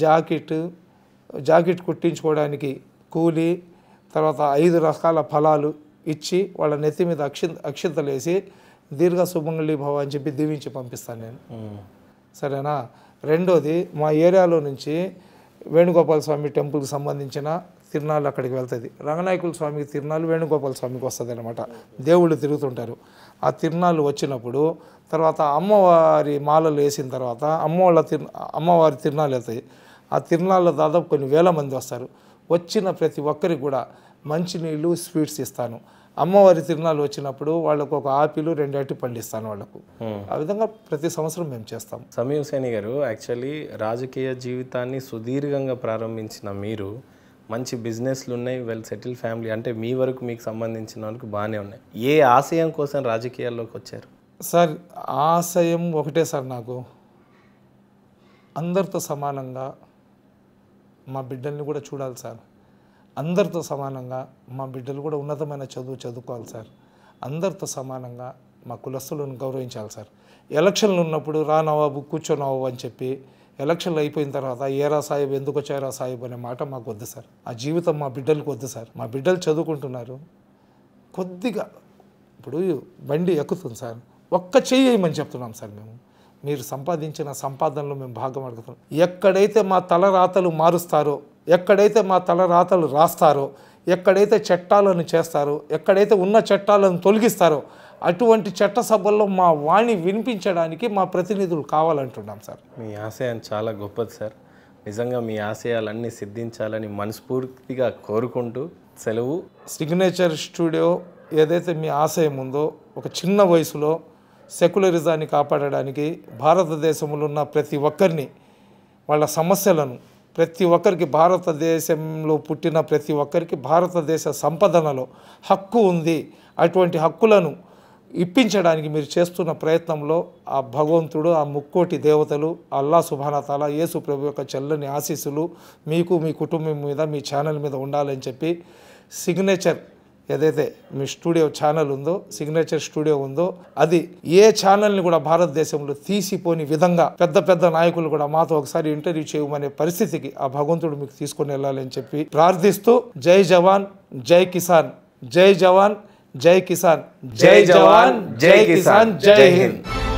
Speaker 2: జాకెట్ జాకెట్ కుట్టించుకోవడానికి కూలి తర్వాత ఐదు రకాల ఫలాలు ఇచ్చి వాళ్ళ నెత్తి మీద అక్షి అక్షింతలేసి దీర్ఘ సుమంగళి భవ అని చెప్పి దీవించి పంపిస్తాను నేను సరేనా రెండోది మా ఏరియాలో నుంచి వేణుగోపాల స్వామి టెంపుల్కి సంబంధించిన తిరునాళ్ళు అక్కడికి వెళ్తుంది రంగనాయకుల స్వామికి తిరునాళ్ళు వేణుగోపాల స్వామికి వస్తుంది అనమాట దేవుళ్ళు తిరుగుతుంటారు ఆ తిరునాళ్ళు వచ్చినప్పుడు తర్వాత అమ్మవారి మాలలు వేసిన తర్వాత అమ్మవాళ్ళ తిరు అమ్మవారి తిరునాళ్ళు వెళ్తాయి ఆ తిరునాళ్ళలో దాదాపు కొన్ని వేల మంది వస్తారు వచ్చిన ప్రతి ఒక్కరికి కూడా మంచి నీళ్ళు స్వీట్స్ ఇస్తాను అమ్మవారి తిరునాళ్ళు వచ్చినప్పుడు వాళ్ళకు ఒక ఆపిల్ రెండు అట్టి పళ్ళు ఇస్తాను వాళ్ళకు ఆ విధంగా ప్రతి సంవత్సరం మేము చేస్తాం సమీర్ సేని గారు యాక్చువల్లీ
Speaker 1: రాజకీయ జీవితాన్ని సుదీర్ఘంగా ప్రారంభించిన మీరు మంచి బిజినెస్లు ఉన్నాయి వెల్ సెటిల్ ఫ్యామిలీ అంటే మీ వరకు మీకు సంబంధించిన వాళ్ళకి బాగానే ఉన్నాయి
Speaker 2: ఏ ఆశయం కోసం
Speaker 1: రాజకీయాల్లోకి వచ్చారు
Speaker 2: సార్ ఆశయం ఒకటే సార్ నాకు అందరితో సమానంగా మా బిడ్డల్ని కూడా చూడాలి సార్ అందరితో సమానంగా మా బిడ్డలు కూడా ఉన్నతమైన చదువు చదువుకోవాలి సార్ అందరితో సమానంగా మా కులస్తులను గౌరవించాలి సార్ ఎలక్షన్లు ఉన్నప్పుడు రా నవాబు కూర్చో నవాబు అని చెప్పి ఎలక్షన్లు అయిపోయిన తర్వాత ఏరా సాహిబ్ ఎందుకు వచ్చారా సాహిబ్ అనే మాట మాకు వద్దు సార్ ఆ జీవితం మా బిడ్డలకు వద్దు సార్ మా బిడ్డలు చదువుకుంటున్నారు కొద్దిగా ఇప్పుడు బండి ఎక్కుతుంది సార్ ఒక్క చేయమని చెప్తున్నాం సార్ మేము మీరు సంపాదించిన సంపాదనలో మేము భాగం అడుగుతున్నాం ఎక్కడైతే మా తలరాతలు మారుస్తారో ఎక్కడైతే మా తలరాతలు రాస్తారో ఎక్కడైతే చట్టాలను చేస్తారో ఎక్కడైతే ఉన్న చట్టాలను తొలగిస్తారో అటువంటి చట్టసభల్లో మా వాణి వినిపించడానికి మా ప్రతినిధులు కావాలంటున్నాం సార్
Speaker 1: మీ ఆశయం చాలా గొప్పది సార్ నిజంగా మీ ఆశయాలన్నీ సిద్ధించాలని మనస్ఫూర్తిగా కోరుకుంటూ
Speaker 2: సెలవు సిగ్నేచర్ స్టూడియో ఏదైతే మీ ఆశయం ఉందో ఒక చిన్న వయసులో సెక్యులరిజాన్ని కాపాడడానికి భారతదేశంలో ఉన్న ప్రతి ఒక్కరిని వాళ్ళ సమస్యలను ప్రతి ఒక్కరికి భారతదేశంలో పుట్టిన ప్రతి ఒక్కరికి భారతదేశ సంపదనలో హక్కు ఉంది అటువంటి హక్కులను ఇప్పించడానికి మీరు చేస్తున్న ప్రయత్నంలో ఆ భగవంతుడు ఆ ముక్కోటి దేవతలు అల్లా సుభానతాల యేసు ప్రభు యొక్క చెల్లని ఆశీస్సులు మీకు మీ కుటుంబం మీద మీ ఛానల్ మీద ఉండాలని చెప్పి సిగ్నేచర్ ఏదైతే మీ స్టూడియో ఛానల్ ఉందో సిగ్నేచర్ స్టూడియో ఉందో అది ఏ ఛానల్ని కూడా భారతదేశంలో తీసిపోని విధంగా పెద్ద పెద్ద నాయకులు కూడా మాతో ఒకసారి ఇంటర్వ్యూ చేయమనే పరిస్థితికి ఆ భగవంతుడు మీకు తీసుకొని వెళ్ళాలని చెప్పి ప్రార్థిస్తూ జై జవాన్ జై కిసాన్ జై జవాన్ జై కిసాన్ జై జవాన్ జై కిసాన్ జై హింద్